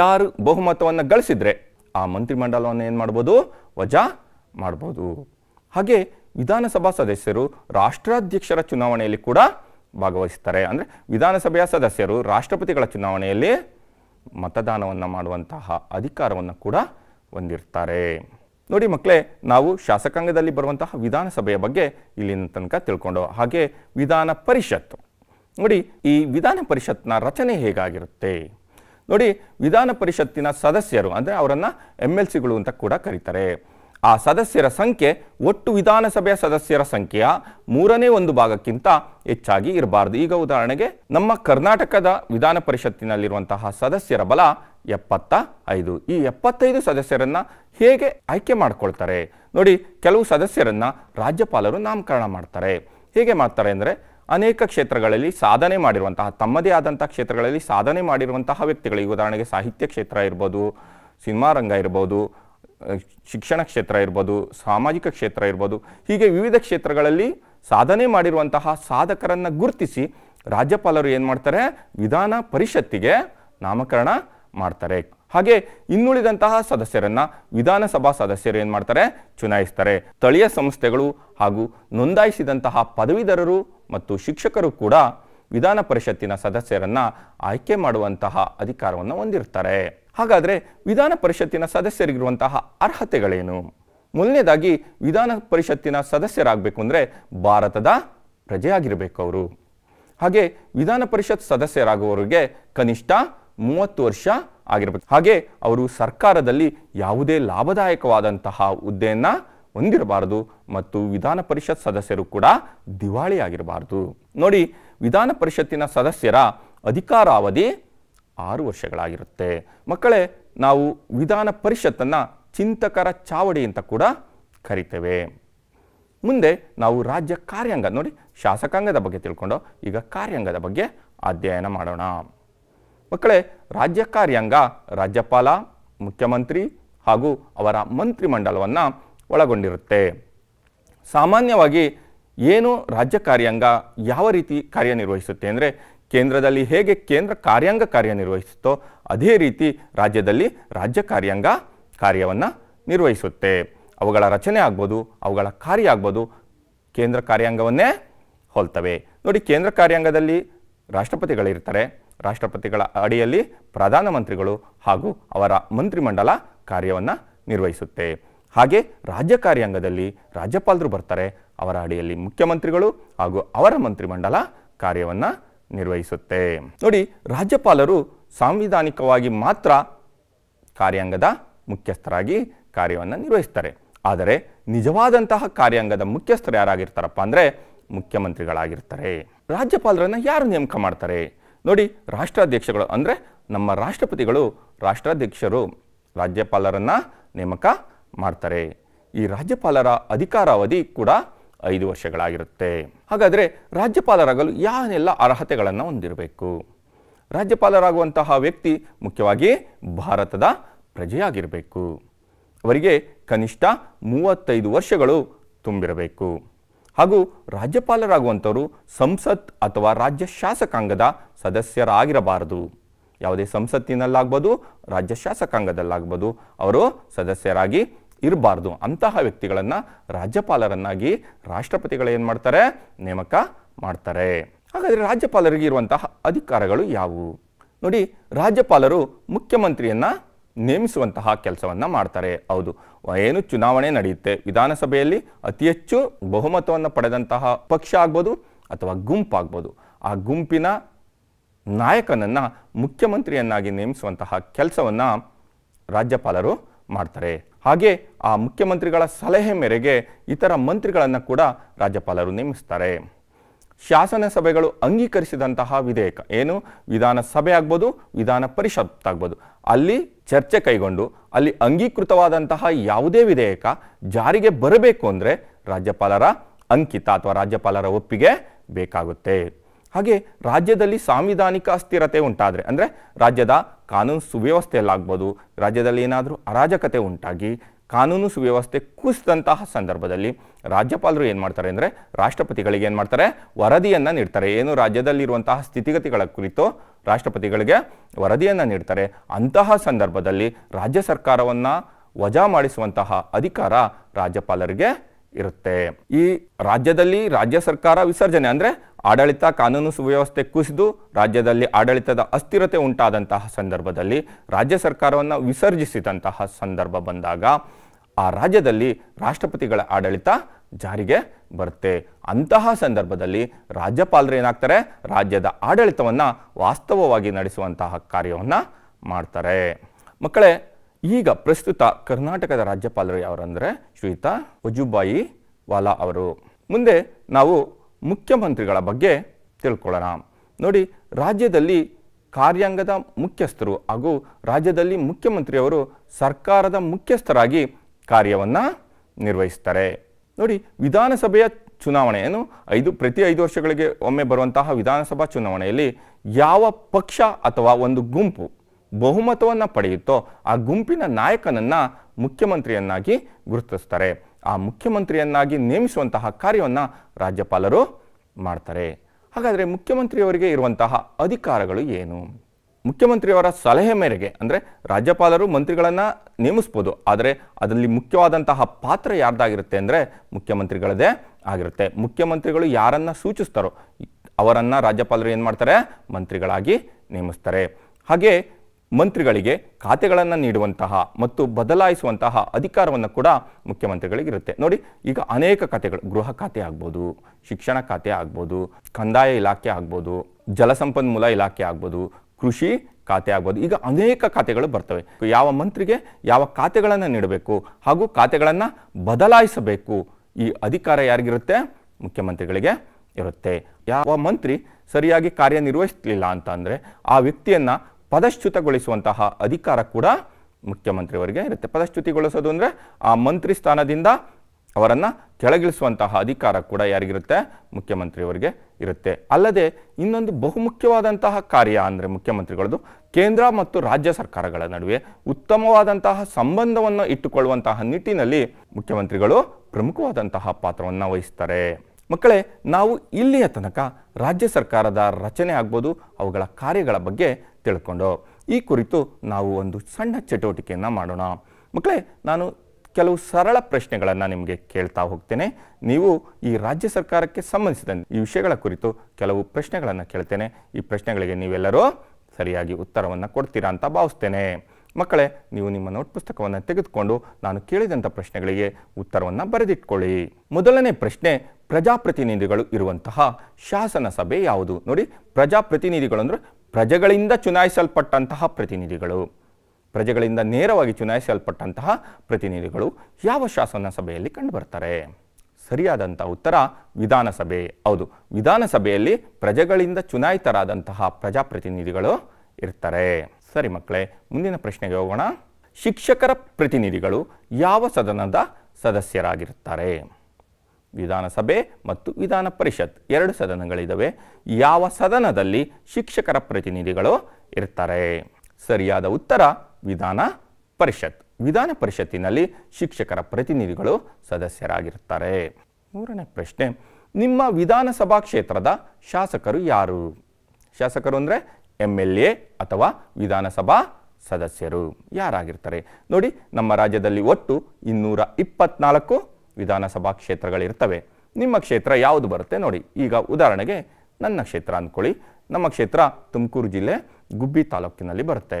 ಯಾರು ಬಹುಮತವನ್ನು ಗಳಿಸಿದ್ರೆ ಆ ಮಂತ್ರಿಮಂಡಲವನ್ನು ಏನು ಮಾಡ್ಬೋದು ವಜಾ ಮಾಡ್ಬೋದು ಹಾಗೆ ವಿಧಾನಸಭಾ ಸದಸ್ಯರು ರಾಷ್ಟ್ರಾಧ್ಯಕ್ಷರ ಚುನಾವಣೆಯಲ್ಲಿ ಕೂಡ ಭಾಗವಹಿಸ್ತಾರೆ ಅಂದರೆ ವಿಧಾನಸಭೆಯ ಸದಸ್ಯರು ರಾಷ್ಟ್ರಪತಿಗಳ ಚುನಾವಣೆಯಲ್ಲಿ ಮತದಾನವನ್ನು ಮಾಡುವಂತಹ ಅಧಿಕಾರವನ್ನು ಕೂಡ ಹೊಂದಿರ್ತಾರೆ ನೋಡಿ ಮಕ್ಕಳೇ ನಾವು ಶಾಸಕಾಂಗದಲ್ಲಿ ಬರುವಂತಹ ವಿಧಾನಸಭೆಯ ಬಗ್ಗೆ ಇಲ್ಲಿನ ತನಕ ತಿಳ್ಕೊಂಡು ಹಾಗೆ ವಿಧಾನ ಪರಿಷತ್ತು ನೋಡಿ ಈ ವಿಧಾನ ಪರಿಷತ್ನ ರಚನೆ ಹೇಗಾಗಿರುತ್ತೆ ನೋಡಿ ವಿಧಾನ ಪರಿಷತ್ತಿನ ಸದಸ್ಯರು ಅಂದರೆ ಅವರನ್ನು ಎಮ್ ಎಲ್ ಸಿಗಳು ಅಂತ ಕೂಡ ಕರೀತಾರೆ ಆ ಸದಸ್ಯರ ಸಂಖ್ಯೆ ಒಟ್ಟು ವಿಧಾನಸಭೆಯ ಸದಸ್ಯರ ಸಂಖ್ಯೆಯ ಮೂರನೇ ಒಂದು ಭಾಗಕ್ಕಿಂತ ಹೆಚ್ಚಾಗಿ ಇರಬಾರದು ಈಗ ಉದಾಹರಣೆಗೆ ನಮ್ಮ ಕರ್ನಾಟಕದ ವಿಧಾನ ಪರಿಷತ್ತಿನಲ್ಲಿರುವಂತಹ ಸದಸ್ಯರ ಬಲ ಎಪ್ಪತ್ತ ಐದು ಈ ಎಪ್ಪತ್ತೈದು ಸದಸ್ಯರನ್ನ ಹೇಗೆ ಆಯ್ಕೆ ಮಾಡ್ಕೊಳ್ತಾರೆ ನೋಡಿ ಕೆಲವು ಸದಸ್ಯರನ್ನ ರಾಜ್ಯಪಾಲರು ನಾಮಕರಣ ಮಾಡ್ತಾರೆ ಹೇಗೆ ಮಾಡ್ತಾರೆ ಅಂದರೆ ಅನೇಕ ಕ್ಷೇತ್ರಗಳಲ್ಲಿ ಸಾಧನೆ ಮಾಡಿರುವಂತಹ ತಮ್ಮದೇ ಆದಂತಹ ಕ್ಷೇತ್ರಗಳಲ್ಲಿ ಸಾಧನೆ ಮಾಡಿರುವಂತಹ ವ್ಯಕ್ತಿಗಳಿಗೆ ಉದಾಹರಣೆಗೆ ಸಾಹಿತ್ಯ ಕ್ಷೇತ್ರ ಇರ್ಬೋದು ಸಿನಿಮಾ ರಂಗ ಇರ್ಬೋದು ಶಿಕ್ಷಣ ಕ್ಷೇತ್ರ ಇರ್ಬೋದು ಸಾಮಾಜಿಕ ಕ್ಷೇತ್ರ ಇರ್ಬೋದು ಹೀಗೆ ವಿವಿಧ ಕ್ಷೇತ್ರಗಳಲ್ಲಿ ಸಾಧನೆ ಮಾಡಿರುವಂತಹ ಸಾಧಕರನ್ನು ಗುರುತಿಸಿ ರಾಜ್ಯಪಾಲರು ಏನು ಮಾಡ್ತಾರೆ ವಿಧಾನ ಪರಿಷತ್ತಿಗೆ ನಾಮಕರಣ ಮಾಡ್ತಾರೆ ಹಾಗೆ ಇನ್ನುಳಿದಂತಹ ಸದಸ್ಯರನ್ನು ವಿಧಾನಸಭಾ ಸದಸ್ಯರು ಏನು ಮಾಡ್ತಾರೆ ಚುನಾಯಿಸ್ತಾರೆ ಸ್ಥಳೀಯ ಸಂಸ್ಥೆಗಳು ಹಾಗೂ ನೋಂದಾಯಿಸಿದಂತಹ ಪದವೀಧರರು ಮತ್ತು ಶಿಕ್ಷಕರು ಕೂಡ ವಿಧಾನ ಪರಿಷತ್ತಿನ ಸದಸ್ಯರನ್ನು ಆಯ್ಕೆ ಮಾಡುವಂತಹ ಅಧಿಕಾರವನ್ನು ಹೊಂದಿರ್ತಾರೆ ಹಾಗಾದರೆ ವಿಧಾನ ಪರಿಷತ್ತಿನ ಸದಸ್ಯರಿಗಿರುವಂತಹ ಅರ್ಹತೆಗಳೇನು ಮೊದಲನೇದಾಗಿ ವಿಧಾನ ಪರಿಷತ್ತಿನ ಸದಸ್ಯರಾಗಬೇಕು ಅಂದರೆ ಭಾರತದ ಪ್ರಜೆಯಾಗಿರಬೇಕು ಅವರು ಹಾಗೆ ವಿಧಾನ ಪರಿಷತ್ ಸದಸ್ಯರಾಗುವವರಿಗೆ ಕನಿಷ್ಠ ಮೂವತ್ತು ವರ್ಷ ಆಗಿರಬೇಕು ಹಾಗೆ ಅವರು ಸರ್ಕಾರದಲ್ಲಿ ಯಾವುದೇ ಲಾಭದಾಯಕವಾದಂತಹ ಹುದ್ದೆಯನ್ನು ಹೊಂದಿರಬಾರದು ಮತ್ತು ವಿಧಾನ ಪರಿಷತ್ ಸದಸ್ಯರು ಕೂಡ ದಿವಾಳಿಯಾಗಿರಬಾರದು ನೋಡಿ ವಿಧಾನ ಪರಿಷತ್ತಿನ ಸದಸ್ಯರ ಅಧಿಕಾರಾವಧಿ ಆರು ವರ್ಷಗಳಾಗಿರುತ್ತೆ ಮಕ್ಕಳೇ ನಾವು ವಿಧಾನ ಪರಿಷತ್ತನ್ನು ಚಿಂತಕರ ಚಾವಡಿ ಅಂತ ಕೂಡ ಕರಿತೇವೆ ಮುಂದೆ ನಾವು ರಾಜ್ಯ ಕಾರ್ಯಾಂಗ ನೋಡಿ ಶಾಸಕಾಂಗದ ಬಗ್ಗೆ ತಿಳ್ಕೊಂಡು ಈಗ ಕಾರ್ಯಾಂಗದ ಬಗ್ಗೆ ಅಧ್ಯಯನ ಮಾಡೋಣ ಮಕ್ಕಳೇ ರಾಜ್ಯ ಕಾರ್ಯಾಂಗ ರಾಜ್ಯಪಾಲ ಮುಖ್ಯಮಂತ್ರಿ ಹಾಗೂ ಅವರ ಮಂತ್ರಿಮಂಡಲವನ್ನು ಒಳಗೊಂಡಿರುತ್ತೆ ಸಾಮಾನ್ಯವಾಗಿ ಏನು ರಾಜ್ಯ ಕಾರ್ಯಾಂಗ ಯಾವ ರೀತಿ ಕಾರ್ಯನಿರ್ವಹಿಸುತ್ತೆ ಅಂದರೆ ಕೇಂದ್ರದಲ್ಲಿ ಹೇಗೆ ಕೇಂದ್ರ ಕಾರ್ಯಾಂಗ ಕಾರ್ಯನಿರ್ವಹಿಸುತ್ತೋ ಅದೇ ರೀತಿ ರಾಜ್ಯದಲ್ಲಿ ರಾಜ್ಯ ಕಾರ್ಯಾಂಗ ಕಾರ್ಯವನ್ನು ನಿರ್ವಹಿಸುತ್ತೆ ಅವುಗಳ ರಚನೆ ಆಗ್ಬೋದು ಅವುಗಳ ಕಾರ್ಯ ಆಗ್ಬೋದು ಕೇಂದ್ರ ಕಾರ್ಯಾಂಗವನ್ನೇ ಹೋಲ್ತವೆ ನೋಡಿ ಕೇಂದ್ರ ಕಾರ್ಯಾಂಗದಲ್ಲಿ ರಾಷ್ಟ್ರಪತಿಗಳಿರ್ತಾರೆ ರಾಷ್ಟ್ರಪತಿಗಳ ಅಡಿಯಲ್ಲಿ ಪ್ರಧಾನಮಂತ್ರಿಗಳು ಹಾಗೂ ಅವರ ಮಂತ್ರಿಮಂಡಲ ಕಾರ್ಯವನ್ನು ನಿರ್ವಹಿಸುತ್ತೆ ಹಾಗೆ ರಾಜ್ಯ ಕಾರ್ಯಾಂಗದಲ್ಲಿ ರಾಜ್ಯಪಾಲರು ಬರ್ತಾರೆ ಅವರ ಅಡಿಯಲ್ಲಿ ಮುಖ್ಯಮಂತ್ರಿಗಳು ಹಾಗೂ ಅವರ ಮಂತ್ರಿಮಂಡಲ ಕಾರ್ಯವನ್ನು ನಿರ್ವಹಿಸುತ್ತೆ ನೋಡಿ ರಾಜ್ಯಪಾಲರು ಸಾಂವಿಧಾನಿಕವಾಗಿ ಮಾತ್ರ ಕಾರ್ಯಾಂಗದ ಮುಖ್ಯಸ್ಥರಾಗಿ ಕಾರ್ಯವನ್ನು ನಿರ್ವಹಿಸ್ತಾರೆ ಆದರೆ ನಿಜವಾದಂತಹ ಕಾರ್ಯಾಂಗದ ಮುಖ್ಯಸ್ಥರು ಯಾರಾಗಿರ್ತಾರಪ್ಪ ಅಂದರೆ ಮುಖ್ಯಮಂತ್ರಿಗಳಾಗಿರ್ತಾರೆ ರಾಜ್ಯಪಾಲರನ್ನು ಯಾರು ನೇಮಕ ಮಾಡ್ತಾರೆ ನೋಡಿ ರಾಷ್ಟ್ರಾಧ್ಯಕ್ಷಗಳು ಅಂದರೆ ನಮ್ಮ ರಾಷ್ಟ್ರಪತಿಗಳು ರಾಷ್ಟ್ರಾಧ್ಯಕ್ಷರು ರಾಜ್ಯಪಾಲರನ್ನು ನೇಮಕ ಮಾಡ್ತಾರೆ ಈ ರಾಜ್ಯಪಾಲರ ಅಧಿಕಾರಾವಧಿ ಕೂಡ ಐದು ವರ್ಷಗಳಾಗಿರುತ್ತೆ ಹಾಗಾದರೆ ರಾಜ್ಯಪಾಲರಾಗಲು ಯಾನೆಲ್ಲ ಅರ್ಹತೆಗಳನ್ನು ಹೊಂದಿರಬೇಕು ರಾಜ್ಯಪಾಲರಾಗುವಂತಹ ವ್ಯಕ್ತಿ ಮುಖ್ಯವಾಗಿ ಭಾರತದ ಪ್ರಜೆಯಾಗಿರಬೇಕು ಅವರಿಗೆ ಕನಿಷ್ಠ ಮೂವತ್ತೈದು ವರ್ಷಗಳು ತುಂಬಿರಬೇಕು ಹಾಗೂ ರಾಜ್ಯಪಾಲರಾಗುವಂಥವರು ಸಂಸತ್ ಅಥವಾ ರಾಜ್ಯ ಶಾಸಕಾಂಗದ ಸದಸ್ಯರಾಗಿರಬಾರದು ಯಾವುದೇ ಸಂಸತ್ತಿನಲ್ಲಾಗ್ಬೋದು ರಾಜ್ಯ ಶಾಸಕಾಂಗದಲ್ಲಾಗ್ಬೋದು ಅವರು ಸದಸ್ಯರಾಗಿ ಇರಬಾರ್ದು ಅಂತಹ ವ್ಯಕ್ತಿಗಳನ್ನು ರಾಜ್ಯಪಾಲರನ್ನಾಗಿ ರಾಷ್ಟ್ರಪತಿಗಳು ಏನು ಮಾಡ್ತಾರೆ ನೇಮಕ ಮಾಡ್ತಾರೆ ಹಾಗಾದರೆ ರಾಜ್ಯಪಾಲರಿಗೆ ಇರುವಂತಹ ಅಧಿಕಾರಗಳು ಯಾವುವು ನೋಡಿ ರಾಜ್ಯಪಾಲರು ಮುಖ್ಯಮಂತ್ರಿಯನ್ನು ನೇಮಿಸುವಂತಹ ಕೆಲಸವನ್ನು ಮಾಡ್ತಾರೆ ಹೌದು ಏನು ಚುನಾವಣೆ ನಡೆಯುತ್ತೆ ವಿಧಾನಸಭೆಯಲ್ಲಿ ಅತಿ ಹೆಚ್ಚು ಬಹುಮತವನ್ನು ಪಡೆದಂತಹ ಪಕ್ಷ ಆಗ್ಬೋದು ಅಥವಾ ಗುಂಪಾಗ್ಬೋದು ಆ ಗುಂಪಿನ ನಾಯಕನನ್ನು ಮುಖ್ಯಮಂತ್ರಿಯನ್ನಾಗಿ ನೇಮಿಸುವಂತಹ ಕೆಲಸವನ್ನು ರಾಜ್ಯಪಾಲರು ಮಾಡ್ತಾರೆ ಹಾಗೆ ಆ ಮುಖ್ಯಮಂತ್ರಿಗಳ ಸಲಹೆ ಮೇರೆಗೆ ಇತರ ಮಂತ್ರಿಗಳನ್ನು ಕೂಡ ರಾಜ್ಯಪಾಲರು ನೇಮಿಸ್ತಾರೆ ಶಾಸನ ಸಭೆಗಳು ಅಂಗೀಕರಿಸಿದಂತಹ ವಿಧೇಯಕ ಏನು ವಿಧಾನಸಭೆ ಆಗ್ಬೋದು ವಿಧಾನ ಪರಿಷತ್ ಆಗ್ಬೋದು ಅಲ್ಲಿ ಚರ್ಚೆ ಕೈಗೊಂಡು ಅಲ್ಲಿ ಅಂಗೀಕೃತವಾದಂತಹ ಯಾವುದೇ ವಿಧೇಯಕ ಜಾರಿಗೆ ಬರಬೇಕು ಅಂದರೆ ರಾಜ್ಯಪಾಲರ ಅಂಕಿತ ಅಥವಾ ರಾಜ್ಯಪಾಲರ ಒಪ್ಪಿಗೆ ಬೇಕಾಗುತ್ತೆ ಹಾಗೆ ರಾಜ್ಯದಲ್ಲಿ ಸಾಂವಿಧಾನಿಕ ಅಸ್ಥಿರತೆ ಉಂಟಾದರೆ ಅಂದರೆ ರಾಜ್ಯದ ಕಾನೂನು ಸುವ್ಯವಸ್ಥೆಯಲ್ಲಾಗ್ಬೋದು ರಾಜ್ಯದಲ್ಲಿ ಏನಾದರೂ ಅರಾಜಕತೆ ಉಂಟಾಗಿ ಕಾನೂನು ಸುವ್ಯವಸ್ಥೆ ಕುಸಿದಂತಹ ಸಂದರ್ಭದಲ್ಲಿ ರಾಜ್ಯಪಾಲರು ಏನು ಮಾಡ್ತಾರೆ ಅಂದರೆ ರಾಷ್ಟ್ರಪತಿಗಳಿಗೆ ಏನು ಮಾಡ್ತಾರೆ ವರದಿಯನ್ನು ನೀಡ್ತಾರೆ ಏನು ರಾಜ್ಯದಲ್ಲಿರುವಂತಹ ಸ್ಥಿತಿಗತಿಗಳ ಕುರಿತು ರಾಷ್ಟ್ರಪತಿಗಳಿಗೆ ವರದಿಯನ್ನು ನೀಡ್ತಾರೆ ಅಂತಹ ಸಂದರ್ಭದಲ್ಲಿ ರಾಜ್ಯ ಸರ್ಕಾರವನ್ನು ವಜಾ ಮಾಡಿಸುವಂತಹ ಅಧಿಕಾರ ರಾಜ್ಯಪಾಲರಿಗೆ ಇರುತ್ತೆ ಈ ರಾಜ್ಯದಲ್ಲಿ ರಾಜ್ಯ ಸರ್ಕಾರ ವಿಸರ್ಜನೆ ಅಂದರೆ ಆಡಳಿತ ಕಾನೂನು ಸುವ್ಯವಸ್ಥೆ ಕುಸಿದು ರಾಜ್ಯದಲ್ಲಿ ಆಡಳಿತದ ಅಸ್ಥಿರತೆ ಉಂಟಾದಂತಹ ಸಂದರ್ಭದಲ್ಲಿ ರಾಜ್ಯ ಸರ್ಕಾರವನ್ನು ವಿಸರ್ಜಿಸಿದಂತಹ ಸಂದರ್ಭ ಬಂದಾಗ ಆ ರಾಜ್ಯದಲ್ಲಿ ರಾಷ್ಟ್ರಪತಿಗಳ ಆಡಳಿತ ಜಾರಿಗೆ ಬರುತ್ತೆ ಅಂತಹ ಸಂದರ್ಭದಲ್ಲಿ ರಾಜ್ಯಪಾಲರು ಏನಾಗ್ತಾರೆ ರಾಜ್ಯದ ಆಡಳಿತವನ್ನು ವಾಸ್ತವವಾಗಿ ನಡೆಸುವಂತಹ ಕಾರ್ಯವನ್ನು ಮಾಡ್ತಾರೆ ಮಕ್ಕಳೇ ಈಗ ಪ್ರಸ್ತುತ ಕರ್ನಾಟಕದ ರಾಜ್ಯಪಾಲರು ಯಾರಂದರೆ ಶ್ರೀತಾ ವಜುಬಾಯಿ ವಾಲಾ ಅವರು ಮುಂದೆ ನಾವು ಮುಖ್ಯಮಂತ್ರಿಗಳ ಬಗ್ಗೆ ತಿಳ್ಕೊಳ್ಳೋಣ ನೋಡಿ ರಾಜ್ಯದಲ್ಲಿ ಕಾರ್ಯಾಂಗದ ಮುಖ್ಯಸ್ಥರು ಹಾಗೂ ರಾಜ್ಯದಲ್ಲಿ ಮುಖ್ಯಮಂತ್ರಿಯವರು ಸರ್ಕಾರದ ಮುಖ್ಯಸ್ಥರಾಗಿ ಕಾರ್ಯವನ್ನು ನಿರ್ವಹಿಸ್ತಾರೆ ನೋಡಿ ವಿಧಾನಸಭೆಯ ಚುನಾವಣೆಯನ್ನು ಐದು ಪ್ರತಿ ಐದು ವರ್ಷಗಳಿಗೆ ಒಮ್ಮೆ ಬರುವಂತಹ ವಿಧಾನಸಭಾ ಚುನಾವಣೆಯಲ್ಲಿ ಯಾವ ಪಕ್ಷ ಅಥವಾ ಒಂದು ಗುಂಪು ಬಹುಮತವನ್ನು ಪಡೆಯುತ್ತೋ ಆ ಗುಂಪಿನ ನಾಯಕನನ್ನು ಮುಖ್ಯಮಂತ್ರಿಯನ್ನಾಗಿ ಗುರುತಿಸ್ತಾರೆ ಆ ಮುಖ್ಯಮಂತ್ರಿಯನ್ನಾಗಿ ನೇಮಿಸುವಂತಹ ಕಾರ್ಯವನ್ನು ರಾಜ್ಯಪಾಲರು ಮಾಡ್ತಾರೆ ಹಾಗಾದರೆ ಮುಖ್ಯಮಂತ್ರಿಯವರಿಗೆ ಇರುವಂತಹ ಅಧಿಕಾರಗಳು ಏನು ಮುಖ್ಯಮಂತ್ರಿಯವರ ಸಲಹೆ ಮೇರೆಗೆ ಅಂದರೆ ರಾಜ್ಯಪಾಲರು ಮಂತ್ರಿಗಳನ್ನು ನೇಮಿಸ್ಬೋದು ಆದರೆ ಅದರಲ್ಲಿ ಮುಖ್ಯವಾದಂತಹ ಪಾತ್ರ ಯಾರ್ದಾಗಿರುತ್ತೆ ಅಂದರೆ ಮುಖ್ಯಮಂತ್ರಿಗಳದೇ ಆಗಿರುತ್ತೆ ಮುಖ್ಯಮಂತ್ರಿಗಳು ಯಾರನ್ನು ಸೂಚಿಸ್ತಾರೋ ಅವರನ್ನು ರಾಜ್ಯಪಾಲರು ಏನು ಮಾಡ್ತಾರೆ ಮಂತ್ರಿಗಳಾಗಿ ನೇಮಿಸ್ತಾರೆ ಹಾಗೆ ಮಂತ್ರಿಗಳಿಗೆ ಖಾತೆಗಳನ್ನು ನೀಡುವಂತಹ ಮತ್ತು ಬದಲಾಯಿಸುವಂತಹ ಅಧಿಕಾರವನ್ನು ಕೂಡ ಮುಖ್ಯಮಂತ್ರಿಗಳಿಗಿರುತ್ತೆ ನೋಡಿ ಈಗ ಅನೇಕ ಖಾತೆಗಳು ಗೃಹ ಖಾತೆ ಆಗ್ಬೋದು ಶಿಕ್ಷಣ ಖಾತೆ ಆಗ್ಬೋದು ಕಂದಾಯ ಇಲಾಖೆ ಆಗ್ಬೋದು ಜಲಸಂಪನ್ಮೂಲ ಇಲಾಖೆ ಆಗ್ಬೋದು ಕೃಷಿ ಖಾತೆ ಆಗ್ಬೋದು ಈಗ ಅನೇಕ ಖಾತೆಗಳು ಬರ್ತವೆ ಯಾವ ಮಂತ್ರಿಗೆ ಯಾವ ಖಾತೆಗಳನ್ನು ನೀಡಬೇಕು ಹಾಗೂ ಖಾತೆಗಳನ್ನು ಬದಲಾಯಿಸಬೇಕು ಈ ಅಧಿಕಾರ ಯಾರಿಗಿರುತ್ತೆ ಮುಖ್ಯಮಂತ್ರಿಗಳಿಗೆ ಇರುತ್ತೆ ಯಾವ ಮಂತ್ರಿ ಸರಿಯಾಗಿ ಕಾರ್ಯನಿರ್ವಹಿಸಲಿಲ್ಲ ಅಂತ ಅಂದರೆ ಆ ವ್ಯಕ್ತಿಯನ್ನು ಪದಚ್ಯುತಗೊಳಿಸುವಂತಹ ಅಧಿಕಾರ ಕೂಡ ಮುಖ್ಯಮಂತ್ರಿಯವರಿಗೆ ಇರುತ್ತೆ ಪದಚ್ಯುತಿಗೊಳಿಸೋದು ಅಂದರೆ ಆ ಮಂತ್ರಿ ಸ್ಥಾನದಿಂದ ಅವರನ್ನು ಕೆಳಗಿಳಿಸುವಂತಹ ಅಧಿಕಾರ ಕೂಡ ಯಾರಿಗಿರುತ್ತೆ ಮುಖ್ಯಮಂತ್ರಿಯವರಿಗೆ ಇರುತ್ತೆ ಅಲ್ಲದೆ ಇನ್ನೊಂದು ಬಹುಮುಖ್ಯವಾದಂತಹ ಕಾರ್ಯ ಅಂದರೆ ಮುಖ್ಯಮಂತ್ರಿಗಳದು ಕೇಂದ್ರ ಮತ್ತು ರಾಜ್ಯ ಸರ್ಕಾರಗಳ ನಡುವೆ ಉತ್ತಮವಾದಂತಹ ಸಂಬಂಧವನ್ನು ಇಟ್ಟುಕೊಳ್ಳುವಂತಹ ನಿಟ್ಟಿನಲ್ಲಿ ಮುಖ್ಯಮಂತ್ರಿಗಳು ಪ್ರಮುಖವಾದಂತಹ ಪಾತ್ರವನ್ನು ವಹಿಸ್ತಾರೆ ಮಕ್ಕಳೇ ನಾವು ಇಲ್ಲಿಯ ತನಕ ರಾಜ್ಯ ಸರ್ಕಾರದ ರಚನೆ ಆಗ್ಬೋದು ಅವುಗಳ ಕಾರ್ಯಗಳ ಬಗ್ಗೆ ತಿಳ್ಕೊಂಡು ಈ ಕುರಿತು ನಾವು ಒಂದು ಸಣ್ಣ ಚಟುವಟಿಕೆಯನ್ನು ಮಾಡೋಣ ಮಕ್ಕಳೇ ನಾನು ಕೆಲವು ಸರಳ ಪ್ರಶ್ನೆಗಳನ್ನು ನಿಮಗೆ ಕೇಳ್ತಾ ಹೋಗ್ತೇನೆ ನೀವು ಈ ರಾಜ್ಯ ಸರ್ಕಾರಕ್ಕೆ ಸಂಬಂಧಿಸಿದ ಈ ವಿಷಯಗಳ ಕುರಿತು ಕೆಲವು ಪ್ರಶ್ನೆಗಳನ್ನು ಕೇಳ್ತೇನೆ ಈ ಪ್ರಶ್ನೆಗಳಿಗೆ ನೀವೆಲ್ಲರೂ ಸರಿಯಾಗಿ ಉತ್ತರವನ್ನು ಕೊಡ್ತೀರಾ ಅಂತ ಭಾವಿಸ್ತೇನೆ ಮಕ್ಕಳೇ ನೀವು ನಿಮ್ಮ ನೋಟ್ ಪುಸ್ತಕವನ್ನು ತೆಗೆದುಕೊಂಡು ನಾನು ಕೇಳಿದಂಥ ಪ್ರಶ್ನೆಗಳಿಗೆ ಉತ್ತರವನ್ನು ಬರೆದಿಟ್ಕೊಳ್ಳಿ ಮೊದಲನೇ ಪ್ರಶ್ನೆ ಪ್ರಜಾಪ್ರತಿನಿಧಿಗಳು ಇರುವಂತಹ ಶಾಸನ ಸಭೆ ಯಾವುದು ನೋಡಿ ಪ್ರಜಾಪ್ರತಿನಿಧಿಗಳು ಅಂದರೆ ಪ್ರಜೆಗಳಿಂದ ಚುನಾಯಿಸಲ್ಪಟ್ಟಂತಹ ಪ್ರತಿನಿಧಿಗಳು ಪ್ರಜೆಗಳಿಂದ ನೇರವಾಗಿ ಚುನಾಯಿಸಲ್ಪಟ್ಟಂತಹ ಪ್ರತಿನಿಧಿಗಳು ಯಾವ ಶಾಸನ ಸಭೆಯಲ್ಲಿ ಕಂಡುಬರ್ತಾರೆ ಸರಿಯಾದಂಥ ಉತ್ತರ ವಿಧಾನಸಭೆ ಹೌದು ವಿಧಾನಸಭೆಯಲ್ಲಿ ಪ್ರಜೆಗಳಿಂದ ಚುನಾಯಿತರಾದಂತಹ ಪ್ರಜಾಪ್ರತಿನಿಧಿಗಳು ಇರ್ತಾರೆ ಸರಿ ಮಕ್ಕಳೇ ಮುಂದಿನ ಪ್ರಶ್ನೆಗೆ ಹೋಗೋಣ ಶಿಕ್ಷಕರ ಪ್ರತಿನಿಧಿಗಳು ಯಾವ ಸದನದ ಸದಸ್ಯರಾಗಿರುತ್ತಾರೆ ವಿಧಾನಸಭೆ ಮತ್ತು ವಿಧಾನ ಪರಿಷತ್ ಎರಡು ಸದನಗಳಿದ್ದಾವೆ ಯಾವ ಸದನದಲ್ಲಿ ಶಿಕ್ಷಕರ ಪ್ರತಿನಿಧಿಗಳು ಇರ್ತಾರೆ ಸರಿಯಾದ ಉತ್ತರ ವಿಧಾನ ಪರಿಷತ್ ವಿಧಾನ ಪರಿಷತ್ತಿನಲ್ಲಿ ಶಿಕ್ಷಕರ ಪ್ರತಿನಿಧಿಗಳು ಸದಸ್ಯರಾಗಿರ್ತಾರೆ ಮೂರನೇ ಪ್ರಶ್ನೆ ನಿಮ್ಮ ವಿಧಾನಸಭಾ ಕ್ಷೇತ್ರದ ಶಾಸಕರು ಯಾರು ಶಾಸಕರು ಅಂದರೆ ಎಮ್ ಎಲ್ ಎ ಅಥವಾ ವಿಧಾನಸಭಾ ಸದಸ್ಯರು ಯಾರಾಗಿರ್ತಾರೆ ನೋಡಿ ನಮ್ಮ ರಾಜ್ಯದಲ್ಲಿ ಒಟ್ಟು ಇನ್ನೂರ ಇಪ್ಪತ್ನಾಲ್ಕು ವಿಧಾನಸಭಾ ಕ್ಷೇತ್ರಗಳಿರ್ತವೆ ನಿಮ್ಮ ಕ್ಷೇತ್ರ ಯಾವುದು ಬರುತ್ತೆ ನೋಡಿ ಈಗ ಉದಾಹರಣೆಗೆ ನನ್ನ ಕ್ಷೇತ್ರ ಅಂದ್ಕೊಳ್ಳಿ ನಮ್ಮ ಕ್ಷೇತ್ರ ತುಮಕೂರು ಜಿಲ್ಲೆ ಗುಬ್ಬಿ ತಾಲೂಕಿನಲ್ಲಿ ಬರುತ್ತೆ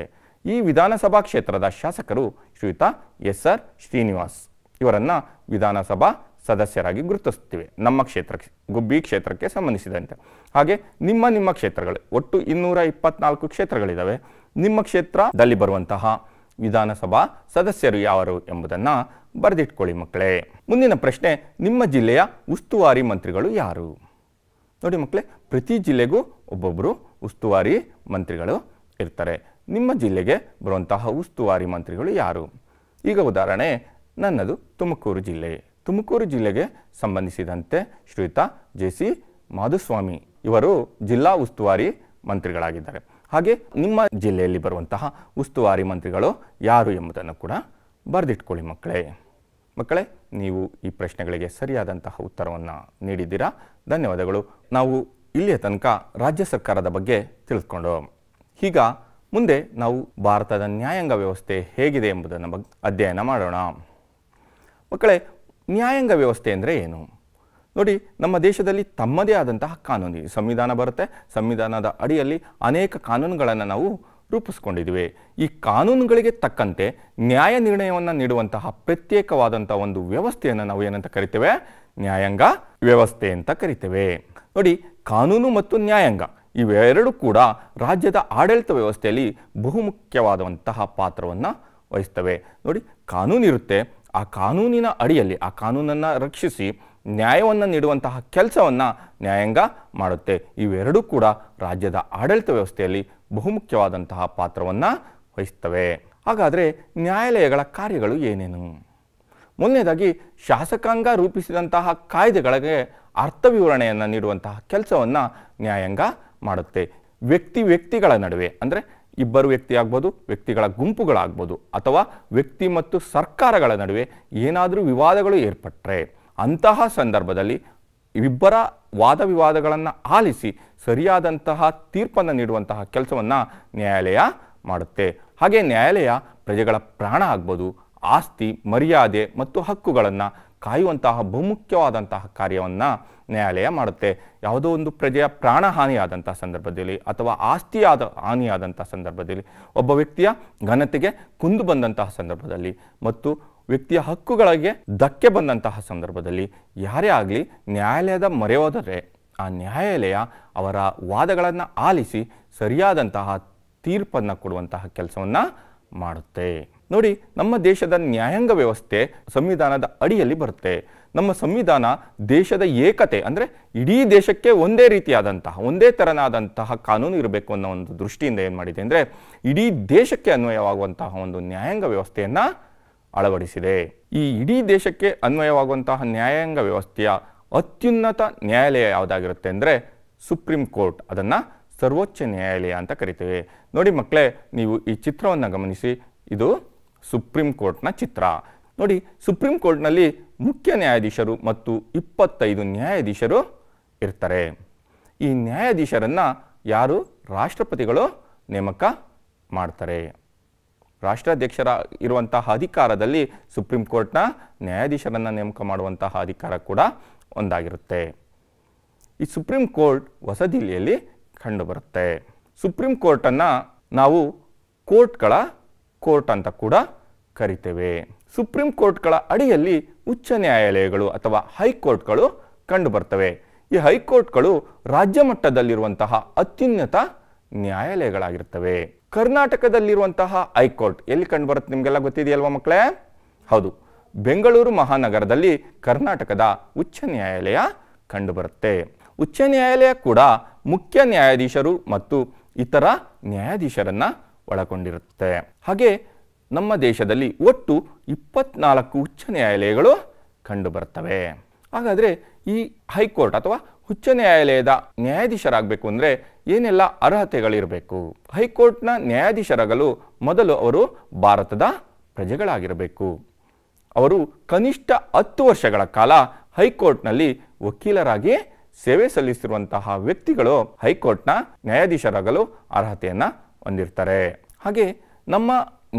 ಈ ವಿಧಾನಸಭಾ ಕ್ಷೇತ್ರದ ಶಾಸಕರು ಶ್ರೀಯುತ ಎಸ್ ಆರ್ ಶ್ರೀನಿವಾಸ್ ಇವರನ್ನು ವಿಧಾನಸಭಾ ಸದಸ್ಯರಾಗಿ ಗುರುತಿಸ್ತೀವಿ ನಮ್ಮ ಕ್ಷೇತ್ರಕ್ಕೆ ಗುಬ್ಬಿ ಕ್ಷೇತ್ರಕ್ಕೆ ಸಂಬಂಧಿಸಿದಂತೆ ಹಾಗೆ ನಿಮ್ಮ ನಿಮ್ಮ ಕ್ಷೇತ್ರಗಳು ಒಟ್ಟು ಇನ್ನೂರ ಇಪ್ಪತ್ನಾಲ್ಕು ಕ್ಷೇತ್ರಗಳಿದ್ದಾವೆ ನಿಮ್ಮ ಕ್ಷೇತ್ರದಲ್ಲಿ ಬರುವಂತಹ ವಿಧಾನಸಭಾ ಸದಸ್ಯರು ಯಾರು ಎಂಬುದನ್ನು ಬರೆದಿಟ್ಕೊಳ್ಳಿ ಮಕ್ಕಳೇ ಮುಂದಿನ ಪ್ರಶ್ನೆ ನಿಮ್ಮ ಜಿಲ್ಲೆಯ ಉಸ್ತುವಾರಿ ಮಂತ್ರಿಗಳು ಯಾರು ನೋಡಿ ಮಕ್ಕಳೇ ಪ್ರತಿ ಜಿಲ್ಲೆಗೂ ಒಬ್ಬೊಬ್ಬರು ಉಸ್ತುವಾರಿ ಮಂತ್ರಿಗಳು ಇರ್ತಾರೆ ನಿಮ್ಮ ಜಿಲ್ಲೆಗೆ ಬರುವಂತಹ ಉಸ್ತುವಾರಿ ಮಂತ್ರಿಗಳು ಯಾರು ಈಗ ಉದಾಹರಣೆ ನನ್ನದು ತುಮಕೂರು ಜಿಲ್ಲೆ ತುಮಕೂರು ಜಿಲ್ಲೆಗೆ ಸಂಬಂಧಿಸಿದಂತೆ ಶ್ರೀಯುತ ಜೆ ಸಿ ಮಾಧುಸ್ವಾಮಿ ಇವರು ಜಿಲ್ಲಾ ಉಸ್ತುವಾರಿ ಮಂತ್ರಿಗಳಾಗಿದ್ದಾರೆ ಹಾಗೆ ನಿಮ್ಮ ಜಿಲ್ಲೆಯಲ್ಲಿ ಬರುವಂತಹ ಉಸ್ತುವಾರಿ ಮಂತ್ರಿಗಳು ಯಾರು ಎಂಬುದನ್ನು ಕೂಡ ಬರೆದಿಟ್ಕೊಳ್ಳಿ ಮಕ್ಕಳೇ ಮಕ್ಕಳೇ ನೀವು ಈ ಪ್ರಶ್ನೆಗಳಿಗೆ ಸರಿಯಾದಂತಹ ಉತ್ತರವನ್ನು ನೀಡಿದ್ದೀರಾ ಧನ್ಯವಾದಗಳು ನಾವು ಇಲ್ಲಿಯ ತನಕ ರಾಜ್ಯ ಸರ್ಕಾರದ ಬಗ್ಗೆ ತಿಳಿದುಕೊಂಡು ಈಗ ಮುಂದೆ ನಾವು ಭಾರತದ ನ್ಯಾಯಾಂಗ ವ್ಯವಸ್ಥೆ ಹೇಗಿದೆ ಎಂಬುದನ್ನು ಬಗ್ಗೆ ಅಧ್ಯಯನ ಮಾಡೋಣ ಮಕ್ಕಳೇ ನ್ಯಾಯಾಂಗ ವ್ಯವಸ್ಥೆ ಅಂದರೆ ಏನು ನೋಡಿ ನಮ್ಮ ದೇಶದಲ್ಲಿ ತಮ್ಮದೇ ಆದಂತಹ ಕಾನೂನು ಸಂವಿಧಾನ ಬರುತ್ತೆ ಸಂವಿಧಾನದ ಅಡಿಯಲ್ಲಿ ಅನೇಕ ಕಾನೂನುಗಳನ್ನು ನಾವು ರೂಪಿಸ್ಕೊಂಡಿದ್ದೀವಿ ಈ ಕಾನೂನುಗಳಿಗೆ ತಕ್ಕಂತೆ ನ್ಯಾಯ ನಿರ್ಣಯವನ್ನು ನೀಡುವಂತಹ ಪ್ರತ್ಯೇಕವಾದಂಥ ಒಂದು ವ್ಯವಸ್ಥೆಯನ್ನು ನಾವು ಏನಂತ ಕರಿತೇವೆ ನ್ಯಾಯಾಂಗ ವ್ಯವಸ್ಥೆ ಅಂತ ಕರಿತೇವೆ ನೋಡಿ ಕಾನೂನು ಮತ್ತು ನ್ಯಾಯಾಂಗ ಇವೆರಡೂ ಕೂಡ ರಾಜ್ಯದ ಆಡಳಿತ ವ್ಯವಸ್ಥೆಯಲ್ಲಿ ಬಹುಮುಖ್ಯವಾದಂತಹ ಪಾತ್ರವನ್ನು ವಹಿಸ್ತವೆ ನೋಡಿ ಕಾನೂನು ಇರುತ್ತೆ ಆ ಕಾನೂನಿನ ಅಡಿಯಲ್ಲಿ ಆ ಕಾನೂನನ್ನು ರಕ್ಷಿಸಿ ನ್ಯಾಯವನ್ನು ನೀಡುವಂತಹ ಕೆಲಸವನ್ನು ನ್ಯಾಯಾಂಗ ಮಾಡುತ್ತೆ ಇವೆರಡೂ ಕೂಡ ರಾಜ್ಯದ ಆಡಳಿತ ವ್ಯವಸ್ಥೆಯಲ್ಲಿ ಬಹುಮುಖ್ಯವಾದಂತಹ ಪಾತ್ರವನ್ನು ವಹಿಸ್ತವೆ ಹಾಗಾದರೆ ನ್ಯಾಯಾಲಯಗಳ ಕಾರ್ಯಗಳು ಏನೇನು ಮೊದಲನೇದಾಗಿ ಶಾಸಕಾಂಗ ರೂಪಿಸಿದಂತಹ ಕಾಯ್ದೆಗಳಿಗೆ ಅರ್ಥ ವಿವರಣೆಯನ್ನು ನೀಡುವಂತಹ ಕೆಲಸವನ್ನು ನ್ಯಾಯಾಂಗ ಮಾಡುತ್ತೆ ವ್ಯಕ್ತಿ ವ್ಯಕ್ತಿಗಳ ನಡುವೆ ಅಂದರೆ ಇಬ್ಬರು ವ್ಯಕ್ತಿ ಆಗ್ಬೋದು ವ್ಯಕ್ತಿಗಳ ಗುಂಪುಗಳಾಗ್ಬೋದು ಅಥವಾ ವ್ಯಕ್ತಿ ಮತ್ತು ಸರ್ಕಾರಗಳ ನಡುವೆ ಏನಾದರೂ ವಿವಾದಗಳು ಏರ್ಪಟ್ಟರೆ ಅಂತಹ ಸಂದರ್ಭದಲ್ಲಿ ಇಬ್ಬರ ವಾದ ವಿವಾದಗಳನ್ನು ಆಲಿಸಿ ಸರಿಯಾದಂತಹ ತೀರ್ಪನ್ನು ನೀಡುವಂತಹ ಕೆಲಸವನ್ನು ನ್ಯಾಯಾಲಯ ಮಾಡುತ್ತೆ ಹಾಗೆ ನ್ಯಾಯಾಲಯ ಪ್ರಜೆಗಳ ಪ್ರಾಣ ಆಗ್ಬೋದು ಆಸ್ತಿ ಮರ್ಯಾದೆ ಮತ್ತು ಹಕ್ಕುಗಳನ್ನು ಕಾಯುವಂತಹ ಬಹುಮುಖ್ಯವಾದಂತಹ ಕಾರ್ಯವನ್ನು ನ್ಯಾಯಾಲಯ ಮಾಡುತ್ತೆ ಯಾವುದೋ ಒಂದು ಪ್ರಜೆಯ ಪ್ರಾಣ ಹಾನಿಯಾದಂಥ ಸಂದರ್ಭದಲ್ಲಿ ಅಥವಾ ಆಸ್ತಿಯಾದ ಹಾನಿಯಾದಂಥ ಸಂದರ್ಭದಲ್ಲಿ ಒಬ್ಬ ವ್ಯಕ್ತಿಯ ಘನತೆಗೆ ಕುಂದು ಬಂದಂತಹ ಸಂದರ್ಭದಲ್ಲಿ ಮತ್ತು ವ್ಯಕ್ತಿಯ ಹಕ್ಕುಗಳಿಗೆ ಧಕ್ಕೆ ಬಂದಂತಹ ಸಂದರ್ಭದಲ್ಲಿ ಯಾರೇ ಆಗಲಿ ನ್ಯಾಯಾಲಯದ ಮೊರೆ ಹೋದರೆ ಆ ನ್ಯಾಯಾಲಯ ಅವರ ವಾದಗಳನ್ನು ಆಲಿಸಿ ಸರಿಯಾದಂತಹ ತೀರ್ಪನ್ನು ಕೊಡುವಂತಹ ಕೆಲಸವನ್ನು ಮಾಡುತ್ತೆ ನೋಡಿ ನಮ್ಮ ದೇಶದ ನ್ಯಾಯಾಂಗ ವ್ಯವಸ್ಥೆ ಸಂವಿಧಾನದ ಅಡಿಯಲ್ಲಿ ಬರುತ್ತೆ ನಮ್ಮ ಸಂವಿಧಾನ ದೇಶದ ಏಕತೆ ಅಂದರೆ ಇಡೀ ದೇಶಕ್ಕೆ ಒಂದೇ ರೀತಿಯಾದಂತಹ ಒಂದೇ ಥರನಾದಂತಹ ಕಾನೂನು ಇರಬೇಕು ಅನ್ನೋ ಒಂದು ದೃಷ್ಟಿಯಿಂದ ಏನು ಮಾಡಿದೆ ಅಂದರೆ ಇಡೀ ದೇಶಕ್ಕೆ ಅನ್ವಯವಾಗುವಂತಹ ಒಂದು ನ್ಯಾಯಾಂಗ ವ್ಯವಸ್ಥೆಯನ್ನು ಅಳವಡಿಸಿದೆ ಈ ಇಡೀ ದೇಶಕ್ಕೆ ಅನ್ವಯವಾಗುವಂತಹ ನ್ಯಾಯಾಂಗ ವ್ಯವಸ್ಥೆಯ ಅತ್ಯುನ್ನತ ನ್ಯಾಯಾಲಯ ಯಾವುದಾಗಿರುತ್ತೆ ಅಂದರೆ ಸುಪ್ರೀಂ ಕೋರ್ಟ್ ಅದನ್ನು ಸರ್ವೋಚ್ಚ ನ್ಯಾಯಾಲಯ ಅಂತ ಕರಿತೇವೆ ನೋಡಿ ಮಕ್ಕಳೇ ನೀವು ಈ ಚಿತ್ರವನ್ನು ಗಮನಿಸಿ ಇದು ಸುಪ್ರೀಂ ಕೋರ್ಟ್ನ ಚಿತ್ರ ನೋಡಿ ಸುಪ್ರೀಂ ಕೋರ್ಟ್ನಲ್ಲಿ ಮುಖ್ಯ ನ್ಯಾಯಾಧೀಶರು ಮತ್ತು ಇಪ್ಪತ್ತೈದು ನ್ಯಾಯಾಧೀಶರು ಇರ್ತಾರೆ ಈ ನ್ಯಾಯಾಧೀಶರನ್ನು ಯಾರು ರಾಷ್ಟ್ರಪತಿಗಳು ನೇಮಕ ಮಾಡ್ತಾರೆ ರಾಷ್ಟ್ರಾಧ್ಯಕ್ಷರ ಇರುವಂತಹ ಅಧಿಕಾರದಲ್ಲಿ ಸುಪ್ರೀಂ ಕೋರ್ಟ್ನ ನ್ಯಾಯಾಧೀಶರನ್ನು ನೇಮಕ ಮಾಡುವಂತಹ ಅಧಿಕಾರ ಕೂಡ ಒಂದಾಗಿರುತ್ತೆ ಈ ಸುಪ್ರೀಂ ಕೋರ್ಟ್ ಹೊಸ ದಿಲ್ಲಿಯಲ್ಲಿ ಕಂಡುಬರುತ್ತೆ ಸುಪ್ರೀಂ ಕೋರ್ಟನ್ನು ನಾವು ಕೋರ್ಟ್ಗಳ ಕೋರ್ಟ್ ಅಂತ ಕೂಡ ಕರಿತೇವೆ ಸುಪ್ರೀಂ ಕೋರ್ಟ್ಗಳ ಅಡಿಯಲ್ಲಿ ಉಚ್ಚ ನ್ಯಾಯಾಲಯಗಳು ಅಥವಾ ಹೈಕೋರ್ಟ್ಗಳು ಕಂಡುಬರ್ತವೆ ಈ ಹೈಕೋರ್ಟ್ಗಳು ರಾಜ್ಯ ಮಟ್ಟದಲ್ಲಿರುವಂತಹ ಅತ್ಯುನ್ನತ ನ್ಯಾಯಾಲಯಗಳಾಗಿರ್ತವೆ ಕರ್ನಾಟಕದಲ್ಲಿರುವಂತಹ ಹೈಕೋರ್ಟ್ ಎಲ್ಲಿ ಕಂಡು ಬರುತ್ತೆ ನಿಮಗೆಲ್ಲ ಗೊತ್ತಿದೆಯಲ್ವ ಮಕ್ಕಳೇ ಹೌದು ಬೆಂಗಳೂರು ಮಹಾನಗರದಲ್ಲಿ ಕರ್ನಾಟಕದ ಉಚ್ಚ ನ್ಯಾಯಾಲಯ ಕಂಡುಬರುತ್ತೆ ಉಚ್ಚ ನ್ಯಾಯಾಲಯ ಕೂಡ ಮುಖ್ಯ ನ್ಯಾಯಾಧೀಶರು ಮತ್ತು ಇತರ ನ್ಯಾಯಾಧೀಶರನ್ನ ಒಳಗೊಂಡಿರುತ್ತೆ ಹಾಗೆ ನಮ್ಮ ದೇಶದಲ್ಲಿ ಒಟ್ಟು ಇಪ್ಪತ್ನಾಲ್ಕು ಉಚ್ಚ ನ್ಯಾಯಾಲಯಗಳು ಕಂಡುಬರ್ತವೆ ಹಾಗಾದರೆ ಈ ಹೈಕೋರ್ಟ್ ಅಥವಾ ಉಚ್ಚ ನ್ಯಾಯಾಲಯದ ನ್ಯಾಯಾಧೀಶರಾಗಬೇಕು ಅಂದರೆ ಏನೆಲ್ಲ ಅರ್ಹತೆಗಳಿರಬೇಕು ಹೈಕೋರ್ಟ್ನ ನ್ಯಾಯಾಧೀಶರಾಗಲು ಮೊದಲು ಅವರು ಭಾರತದ ಪ್ರಜೆಗಳಾಗಿರಬೇಕು ಅವರು ಕನಿಷ್ಠ ಹತ್ತು ವರ್ಷಗಳ ಕಾಲ ಹೈಕೋರ್ಟ್ನಲ್ಲಿ ವಕೀಲರಾಗಿ ಸೇವೆ ಸಲ್ಲಿಸಿರುವಂತಹ ವ್ಯಕ್ತಿಗಳು ಹೈಕೋರ್ಟ್ನ ನ್ಯಾಯಾಧೀಶರಾಗಲು ಅರ್ಹತೆಯನ್ನು ಹೊಂದಿರ್ತಾರೆ ಹಾಗೆ ನಮ್ಮ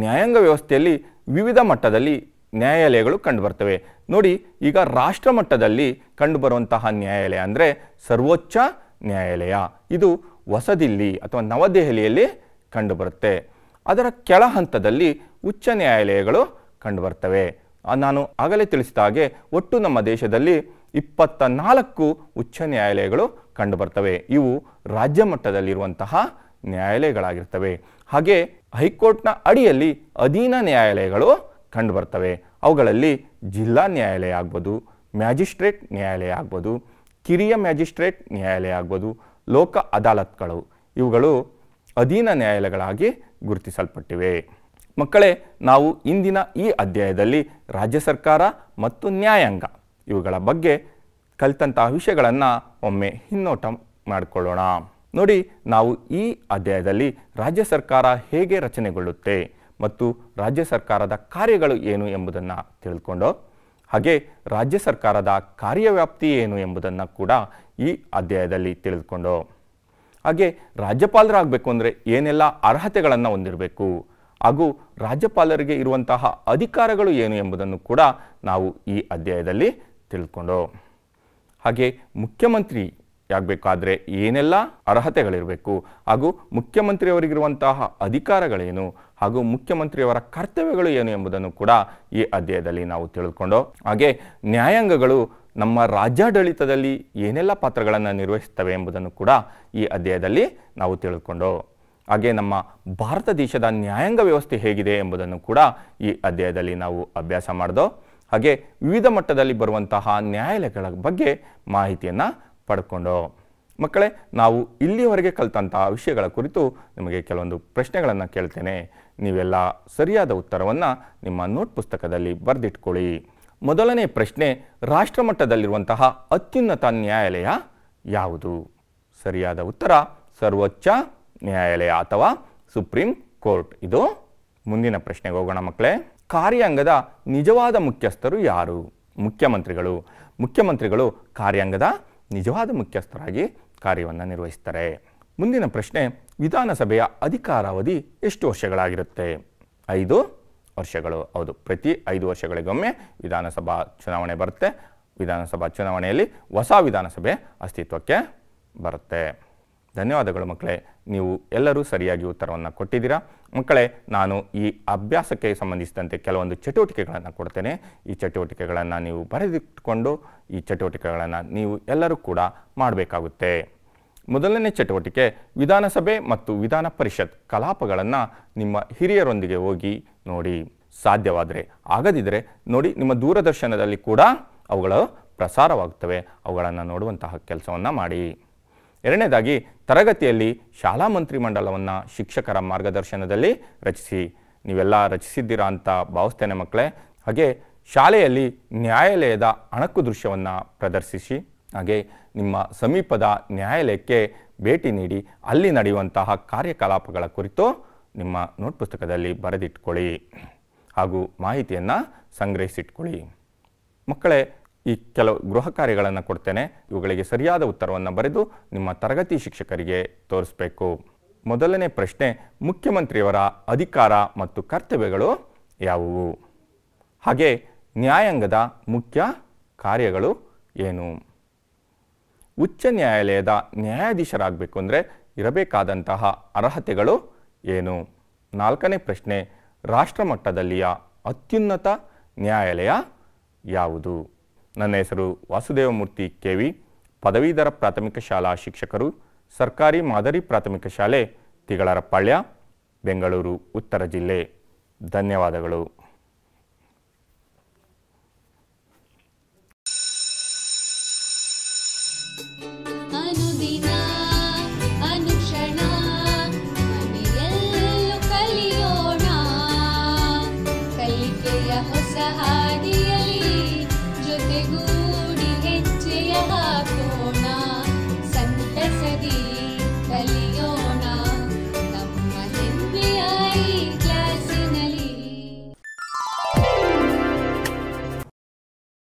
ನ್ಯಾಯಾಂಗ ವ್ಯವಸ್ಥೆಯಲ್ಲಿ ವಿವಿಧ ಮಟ್ಟದಲ್ಲಿ ನ್ಯಾಯಾಲಯಗಳು ಕಂಡುಬರ್ತವೆ ನೋಡಿ ಈಗ ರಾಷ್ಟ್ರ ಮಟ್ಟದಲ್ಲಿ ಕಂಡುಬರುವಂತಹ ನ್ಯಾಯಾಲಯ ಅಂದರೆ ಸರ್ವೋಚ್ಚ ನ್ಯಾಯಾಲಯ ಇದು ಹೊಸದಿಲ್ಲಿ ಅಥವಾ ನವದೆಹಲಿಯಲ್ಲಿ ಕಂಡುಬರುತ್ತೆ ಅದರ ಕೆಳ ಹಂತದಲ್ಲಿ ಉಚ್ಚ ನ್ಯಾಯಾಲಯಗಳು ಕಂಡುಬರ್ತವೆ ನಾನು ಆಗಲೇ ತಿಳಿಸಿದ ಹಾಗೆ ಒಟ್ಟು ನಮ್ಮ ದೇಶದಲ್ಲಿ ಇಪ್ಪತ್ತ ನಾಲ್ಕು ಉಚ್ಚ ನ್ಯಾಯಾಲಯಗಳು ಕಂಡುಬರ್ತವೆ ಇವು ರಾಜ್ಯ ಮಟ್ಟದಲ್ಲಿರುವಂತಹ ನ್ಯಾಯಾಲಯಗಳಾಗಿರ್ತವೆ ಹಾಗೆ ಹೈಕೋರ್ಟ್ನ ಅಡಿಯಲ್ಲಿ ಅಧೀನ ನ್ಯಾಯಾಲಯಗಳು ಕಂಡುಬರ್ತವೆ ಅವುಗಳಲ್ಲಿ ಜಿಲ್ಲಾ ನ್ಯಾಯಾಲಯ ಆಗ್ಬೋದು ಮ್ಯಾಜಿಸ್ಟ್ರೇಟ್ ನ್ಯಾಯಾಲಯ ಆಗ್ಬೋದು ಕಿರಿಯ ಮ್ಯಾಜಿಸ್ಟ್ರೇಟ್ ನ್ಯಾಯಾಲಯ ಆಗ್ಬೋದು ಲೋಕ ಅದಾಲತ್ಗಳು ಇವುಗಳು ಅಧೀನ ನ್ಯಾಯಾಲಯಗಳಾಗಿ ಗುರುತಿಸಲ್ಪಟ್ಟಿವೆ ಮಕ್ಕಳೇ ನಾವು ಇಂದಿನ ಈ ಅಧ್ಯಾಯದಲ್ಲಿ ರಾಜ್ಯ ಸರ್ಕಾರ ಮತ್ತು ನ್ಯಾಯಾಂಗ ಇವುಗಳ ಬಗ್ಗೆ ಕಲಿತಂತಹ ವಿಷಯಗಳನ್ನು ಒಮ್ಮೆ ಹಿನ್ನೋಟ ಮಾಡಿಕೊಳ್ಳೋಣ ನೋಡಿ ನಾವು ಈ ಅಧ್ಯಾಯದಲ್ಲಿ ರಾಜ್ಯ ಸರ್ಕಾರ ಹೇಗೆ ರಚನೆಗೊಳ್ಳುತ್ತೆ ಮತ್ತು ರಾಜ್ಯ ಸರ್ಕಾರದ ಕಾರ್ಯಗಳು ಏನು ಎಂಬುದನ್ನು ತಿಳಿದುಕೊಂಡು ಹಾಗೆ ರಾಜ್ಯ ಸರ್ಕಾರದ ಕಾರ್ಯವ್ಯಾಪ್ತಿ ಏನು ಎಂಬುದನ್ನು ಕೂಡ ಈ ಅಧ್ಯಾಯದಲ್ಲಿ ತಿಳಿದುಕೊಂಡು ಹಾಗೆ ರಾಜ್ಯಪಾಲರಾಗಬೇಕು ಅಂದರೆ ಏನೆಲ್ಲ ಅರ್ಹತೆಗಳನ್ನು ಹೊಂದಿರಬೇಕು ಹಾಗೂ ರಾಜ್ಯಪಾಲರಿಗೆ ಇರುವಂತಹ ಅಧಿಕಾರಗಳು ಏನು ಎಂಬುದನ್ನು ಕೂಡ ನಾವು ಈ ಅಧ್ಯಾಯದಲ್ಲಿ ತಿಳಿದುಕೊಂಡು ಹಾಗೆ ಮುಖ್ಯಮಂತ್ರಿ ಆಗಬೇಕಾದ್ರೆ ಏನೆಲ್ಲ ಅರ್ಹತೆಗಳಿರಬೇಕು ಹಾಗೂ ಮುಖ್ಯಮಂತ್ರಿಯವರಿಗಿರುವಂತಹ ಅಧಿಕಾರಗಳೇನು ಹಾಗೂ ಮುಖ್ಯಮಂತ್ರಿಯವರ ಕರ್ತವ್ಯಗಳು ಏನು ಎಂಬುದನ್ನು ಕೂಡ ಈ ಅಧ್ಯಾಯದಲ್ಲಿ ನಾವು ತಿಳಿದುಕೊಂಡು ಹಾಗೆ ನ್ಯಾಯಾಂಗಗಳು ನಮ್ಮ ರಾಜ್ಯಾಡಳಿತದಲ್ಲಿ ಏನೆಲ್ಲ ಪಾತ್ರಗಳನ್ನು ನಿರ್ವಹಿಸ್ತವೆ ಎಂಬುದನ್ನು ಕೂಡ ಈ ಅಧ್ಯಾಯದಲ್ಲಿ ನಾವು ತಿಳಿದುಕೊಂಡು ಹಾಗೆ ನಮ್ಮ ಭಾರತ ದೇಶದ ನ್ಯಾಯಾಂಗ ವ್ಯವಸ್ಥೆ ಹೇಗಿದೆ ಎಂಬುದನ್ನು ಕೂಡ ಈ ಅಧ್ಯಾಯದಲ್ಲಿ ನಾವು ಅಭ್ಯಾಸ ಮಾಡಿದೋ ಹಾಗೆ ವಿವಿಧ ಮಟ್ಟದಲ್ಲಿ ಬರುವಂತಹ ನ್ಯಾಯಾಲಯಗಳ ಬಗ್ಗೆ ಮಾಹಿತಿಯನ್ನು ಪಡ್ಕೊಂಡು ಮಕ್ಕಳೇ ನಾವು ಇಲ್ಲಿಯವರೆಗೆ ಕಲಿತಂಥ ವಿಷಯಗಳ ಕುರಿತು ನಿಮಗೆ ಕೆಲವೊಂದು ಪ್ರಶ್ನೆಗಳನ್ನು ಕೇಳ್ತೇನೆ ನೀವೆಲ್ಲ ಸರಿಯಾದ ಉತ್ತರವನ್ನು ನಿಮ್ಮ ನೋಟ್ ಪುಸ್ತಕದಲ್ಲಿ ಬರೆದಿಟ್ಕೊಳ್ಳಿ ಮೊದಲನೇ ಪ್ರಶ್ನೆ ರಾಷ್ಟ್ರಮಟ್ಟದಲ್ಲಿರುವಂತಹ ಅತ್ಯುನ್ನತ ನ್ಯಾಯಾಲಯ ಯಾವುದು ಸರಿಯಾದ ಉತ್ತರ ಸರ್ವೋಚ್ಚ ನ್ಯಾಯಾಲಯ ಅಥವಾ ಸುಪ್ರೀಂ ಕೋರ್ಟ್ ಇದು ಮುಂದಿನ ಪ್ರಶ್ನೆಗೆ ಹೋಗೋಣ ಮಕ್ಕಳೇ ಕಾರ್ಯಾಂಗದ ನಿಜವಾದ ಮುಖ್ಯಸ್ಥರು ಯಾರು ಮುಖ್ಯಮಂತ್ರಿಗಳು ಮುಖ್ಯಮಂತ್ರಿಗಳು ಕಾರ್ಯಾಂಗದ ನಿಜವಾದ ಮುಖ್ಯಸ್ಥರಾಗಿ ಕಾರ್ಯವನ್ನು ನಿರ್ವಹಿಸ್ತಾರೆ ಮುಂದಿನ ಪ್ರಶ್ನೆ ವಿಧಾನಸಭೆಯ ಅಧಿಕಾರಾವಧಿ ಎಷ್ಟು ವರ್ಷಗಳಾಗಿರುತ್ತೆ ಐದು ವರ್ಷಗಳು ಹೌದು ಪ್ರತಿ ಐದು ವರ್ಷಗಳಿಗೊಮ್ಮೆ ವಿಧಾನಸಭಾ ಚುನಾವಣೆ ಬರುತ್ತೆ ವಿಧಾನಸಭಾ ಚುನಾವಣೆಯಲ್ಲಿ ಹೊಸ ವಿಧಾನಸಭೆ ಅಸ್ತಿತ್ವಕ್ಕೆ ಬರುತ್ತೆ ಧನ್ಯವಾದಗಳು ಮಕ್ಕಳೇ ನೀವು ಎಲ್ಲರೂ ಸರಿಯಾಗಿ ಉತ್ತರವನ್ನು ಕೊಟ್ಟಿದ್ದೀರಾ ಮಕ್ಕಳೇ ನಾನು ಈ ಅಭ್ಯಾಸಕ್ಕೆ ಸಂಬಂಧಿಸಿದಂತೆ ಕೆಲವೊಂದು ಚಟುವಟಿಕೆಗಳನ್ನು ಕೊಡ್ತೇನೆ ಈ ಚಟುವಟಿಕೆಗಳನ್ನು ನೀವು ಬರೆದಿಟ್ಟುಕೊಂಡು ಈ ಚಟುವಟಿಕೆಗಳನ್ನು ನೀವು ಎಲ್ಲರೂ ಕೂಡ ಮಾಡಬೇಕಾಗುತ್ತೆ ಮೊದಲನೇ ಚಟುವಟಿಕೆ ವಿಧಾನಸಭೆ ಮತ್ತು ವಿಧಾನ ಪರಿಷತ್ ಕಲಾಪಗಳನ್ನು ನಿಮ್ಮ ಹಿರಿಯರೊಂದಿಗೆ ಹೋಗಿ ನೋಡಿ ಸಾಧ್ಯವಾದರೆ ಆಗದಿದ್ದರೆ ನೋಡಿ ನಿಮ್ಮ ದೂರದರ್ಶನದಲ್ಲಿ ಕೂಡ ಅವುಗಳು ಪ್ರಸಾರವಾಗುತ್ತವೆ ಅವುಗಳನ್ನು ನೋಡುವಂತಹ ಕೆಲಸವನ್ನು ಮಾಡಿ ಎರಡನೇದಾಗಿ ತರಗತಿಯಲ್ಲಿ ಶಾಲಾ ಮಂತ್ರಿ ಮಂಡಲವನ್ನು ಶಿಕ್ಷಕರ ಮಾರ್ಗದರ್ಶನದಲ್ಲಿ ರಚಿಸಿ ನೀವೆಲ್ಲ ರಚಿಸಿದ್ದೀರಾ ಅಂತ ಭಾವಿಸ್ತೇನೆ ಮಕ್ಕಳೇ ಹಾಗೆ ಶಾಲೆಯಲ್ಲಿ ನ್ಯಾಯಾಲಯದ ಅಣಕು ದೃಶ್ಯವನ್ನು ಪ್ರದರ್ಶಿಸಿ ಹಾಗೆ ನಿಮ್ಮ ಸಮೀಪದ ನ್ಯಾಯಾಲಯಕ್ಕೆ ಭೇಟಿ ನೀಡಿ ಅಲ್ಲಿ ನಡೆಯುವಂತಹ ಕಾರ್ಯಕಲಾಪಗಳ ಕುರಿತು ನಿಮ್ಮ ನೋಟ್ ಪುಸ್ತಕದಲ್ಲಿ ಬರೆದಿಟ್ಕೊಳ್ಳಿ ಹಾಗೂ ಮಾಹಿತಿಯನ್ನು ಸಂಗ್ರಹಿಸಿಟ್ಕೊಳ್ಳಿ ಮಕ್ಕಳೇ ಈ ಕೆಲವು ಗೃಹ ಕಾರ್ಯಗಳನ್ನು ಕೊಡ್ತೇನೆ ಇವುಗಳಿಗೆ ಸರಿಯಾದ ಉತ್ತರವನ್ನು ಬರೆದು ನಿಮ್ಮ ತರಗತಿ ಶಿಕ್ಷಕರಿಗೆ ತೋರಿಸಬೇಕು ಮೊದಲನೇ ಪ್ರಶ್ನೆ ಮುಖ್ಯಮಂತ್ರಿಯವರ ಅಧಿಕಾರ ಮತ್ತು ಕರ್ತವ್ಯಗಳು ಯಾವುವು ಹಾಗೆ ನ್ಯಾಯಾಂಗದ ಮುಖ್ಯ ಕಾರ್ಯಗಳು ಏನು ಉಚ್ಚ ನ್ಯಾಯಾಲಯದ ನ್ಯಾಯಾಧೀಶರಾಗಬೇಕು ಅಂದರೆ ಇರಬೇಕಾದಂತಹ ಅರ್ಹತೆಗಳು ಏನು ನಾಲ್ಕನೇ ಪ್ರಶ್ನೆ ರಾಷ್ಟ್ರಮಟ್ಟದಲ್ಲಿಯ ಅತ್ಯುನ್ನತ ನ್ಯಾಯಾಲಯ ಯಾವುದು ನನ್ನ ಹೆಸರು ವಾಸುದೇವಮೂರ್ತಿ ಕೆವಿ ಪದವೀಧರ ಪ್ರಾಥಮಿಕ ಶಾಲಾ ಶಿಕ್ಷಕರು ಸರ್ಕಾರಿ ಮಾದರಿ ಪ್ರಾಥಮಿಕ ಶಾಲೆ ತಿಗಳರಪಾಳ್ಯ ಬೆಂಗಳೂರು ಉತ್ತರ ಜಿಲ್ಲೆ ಧನ್ಯವಾದಗಳು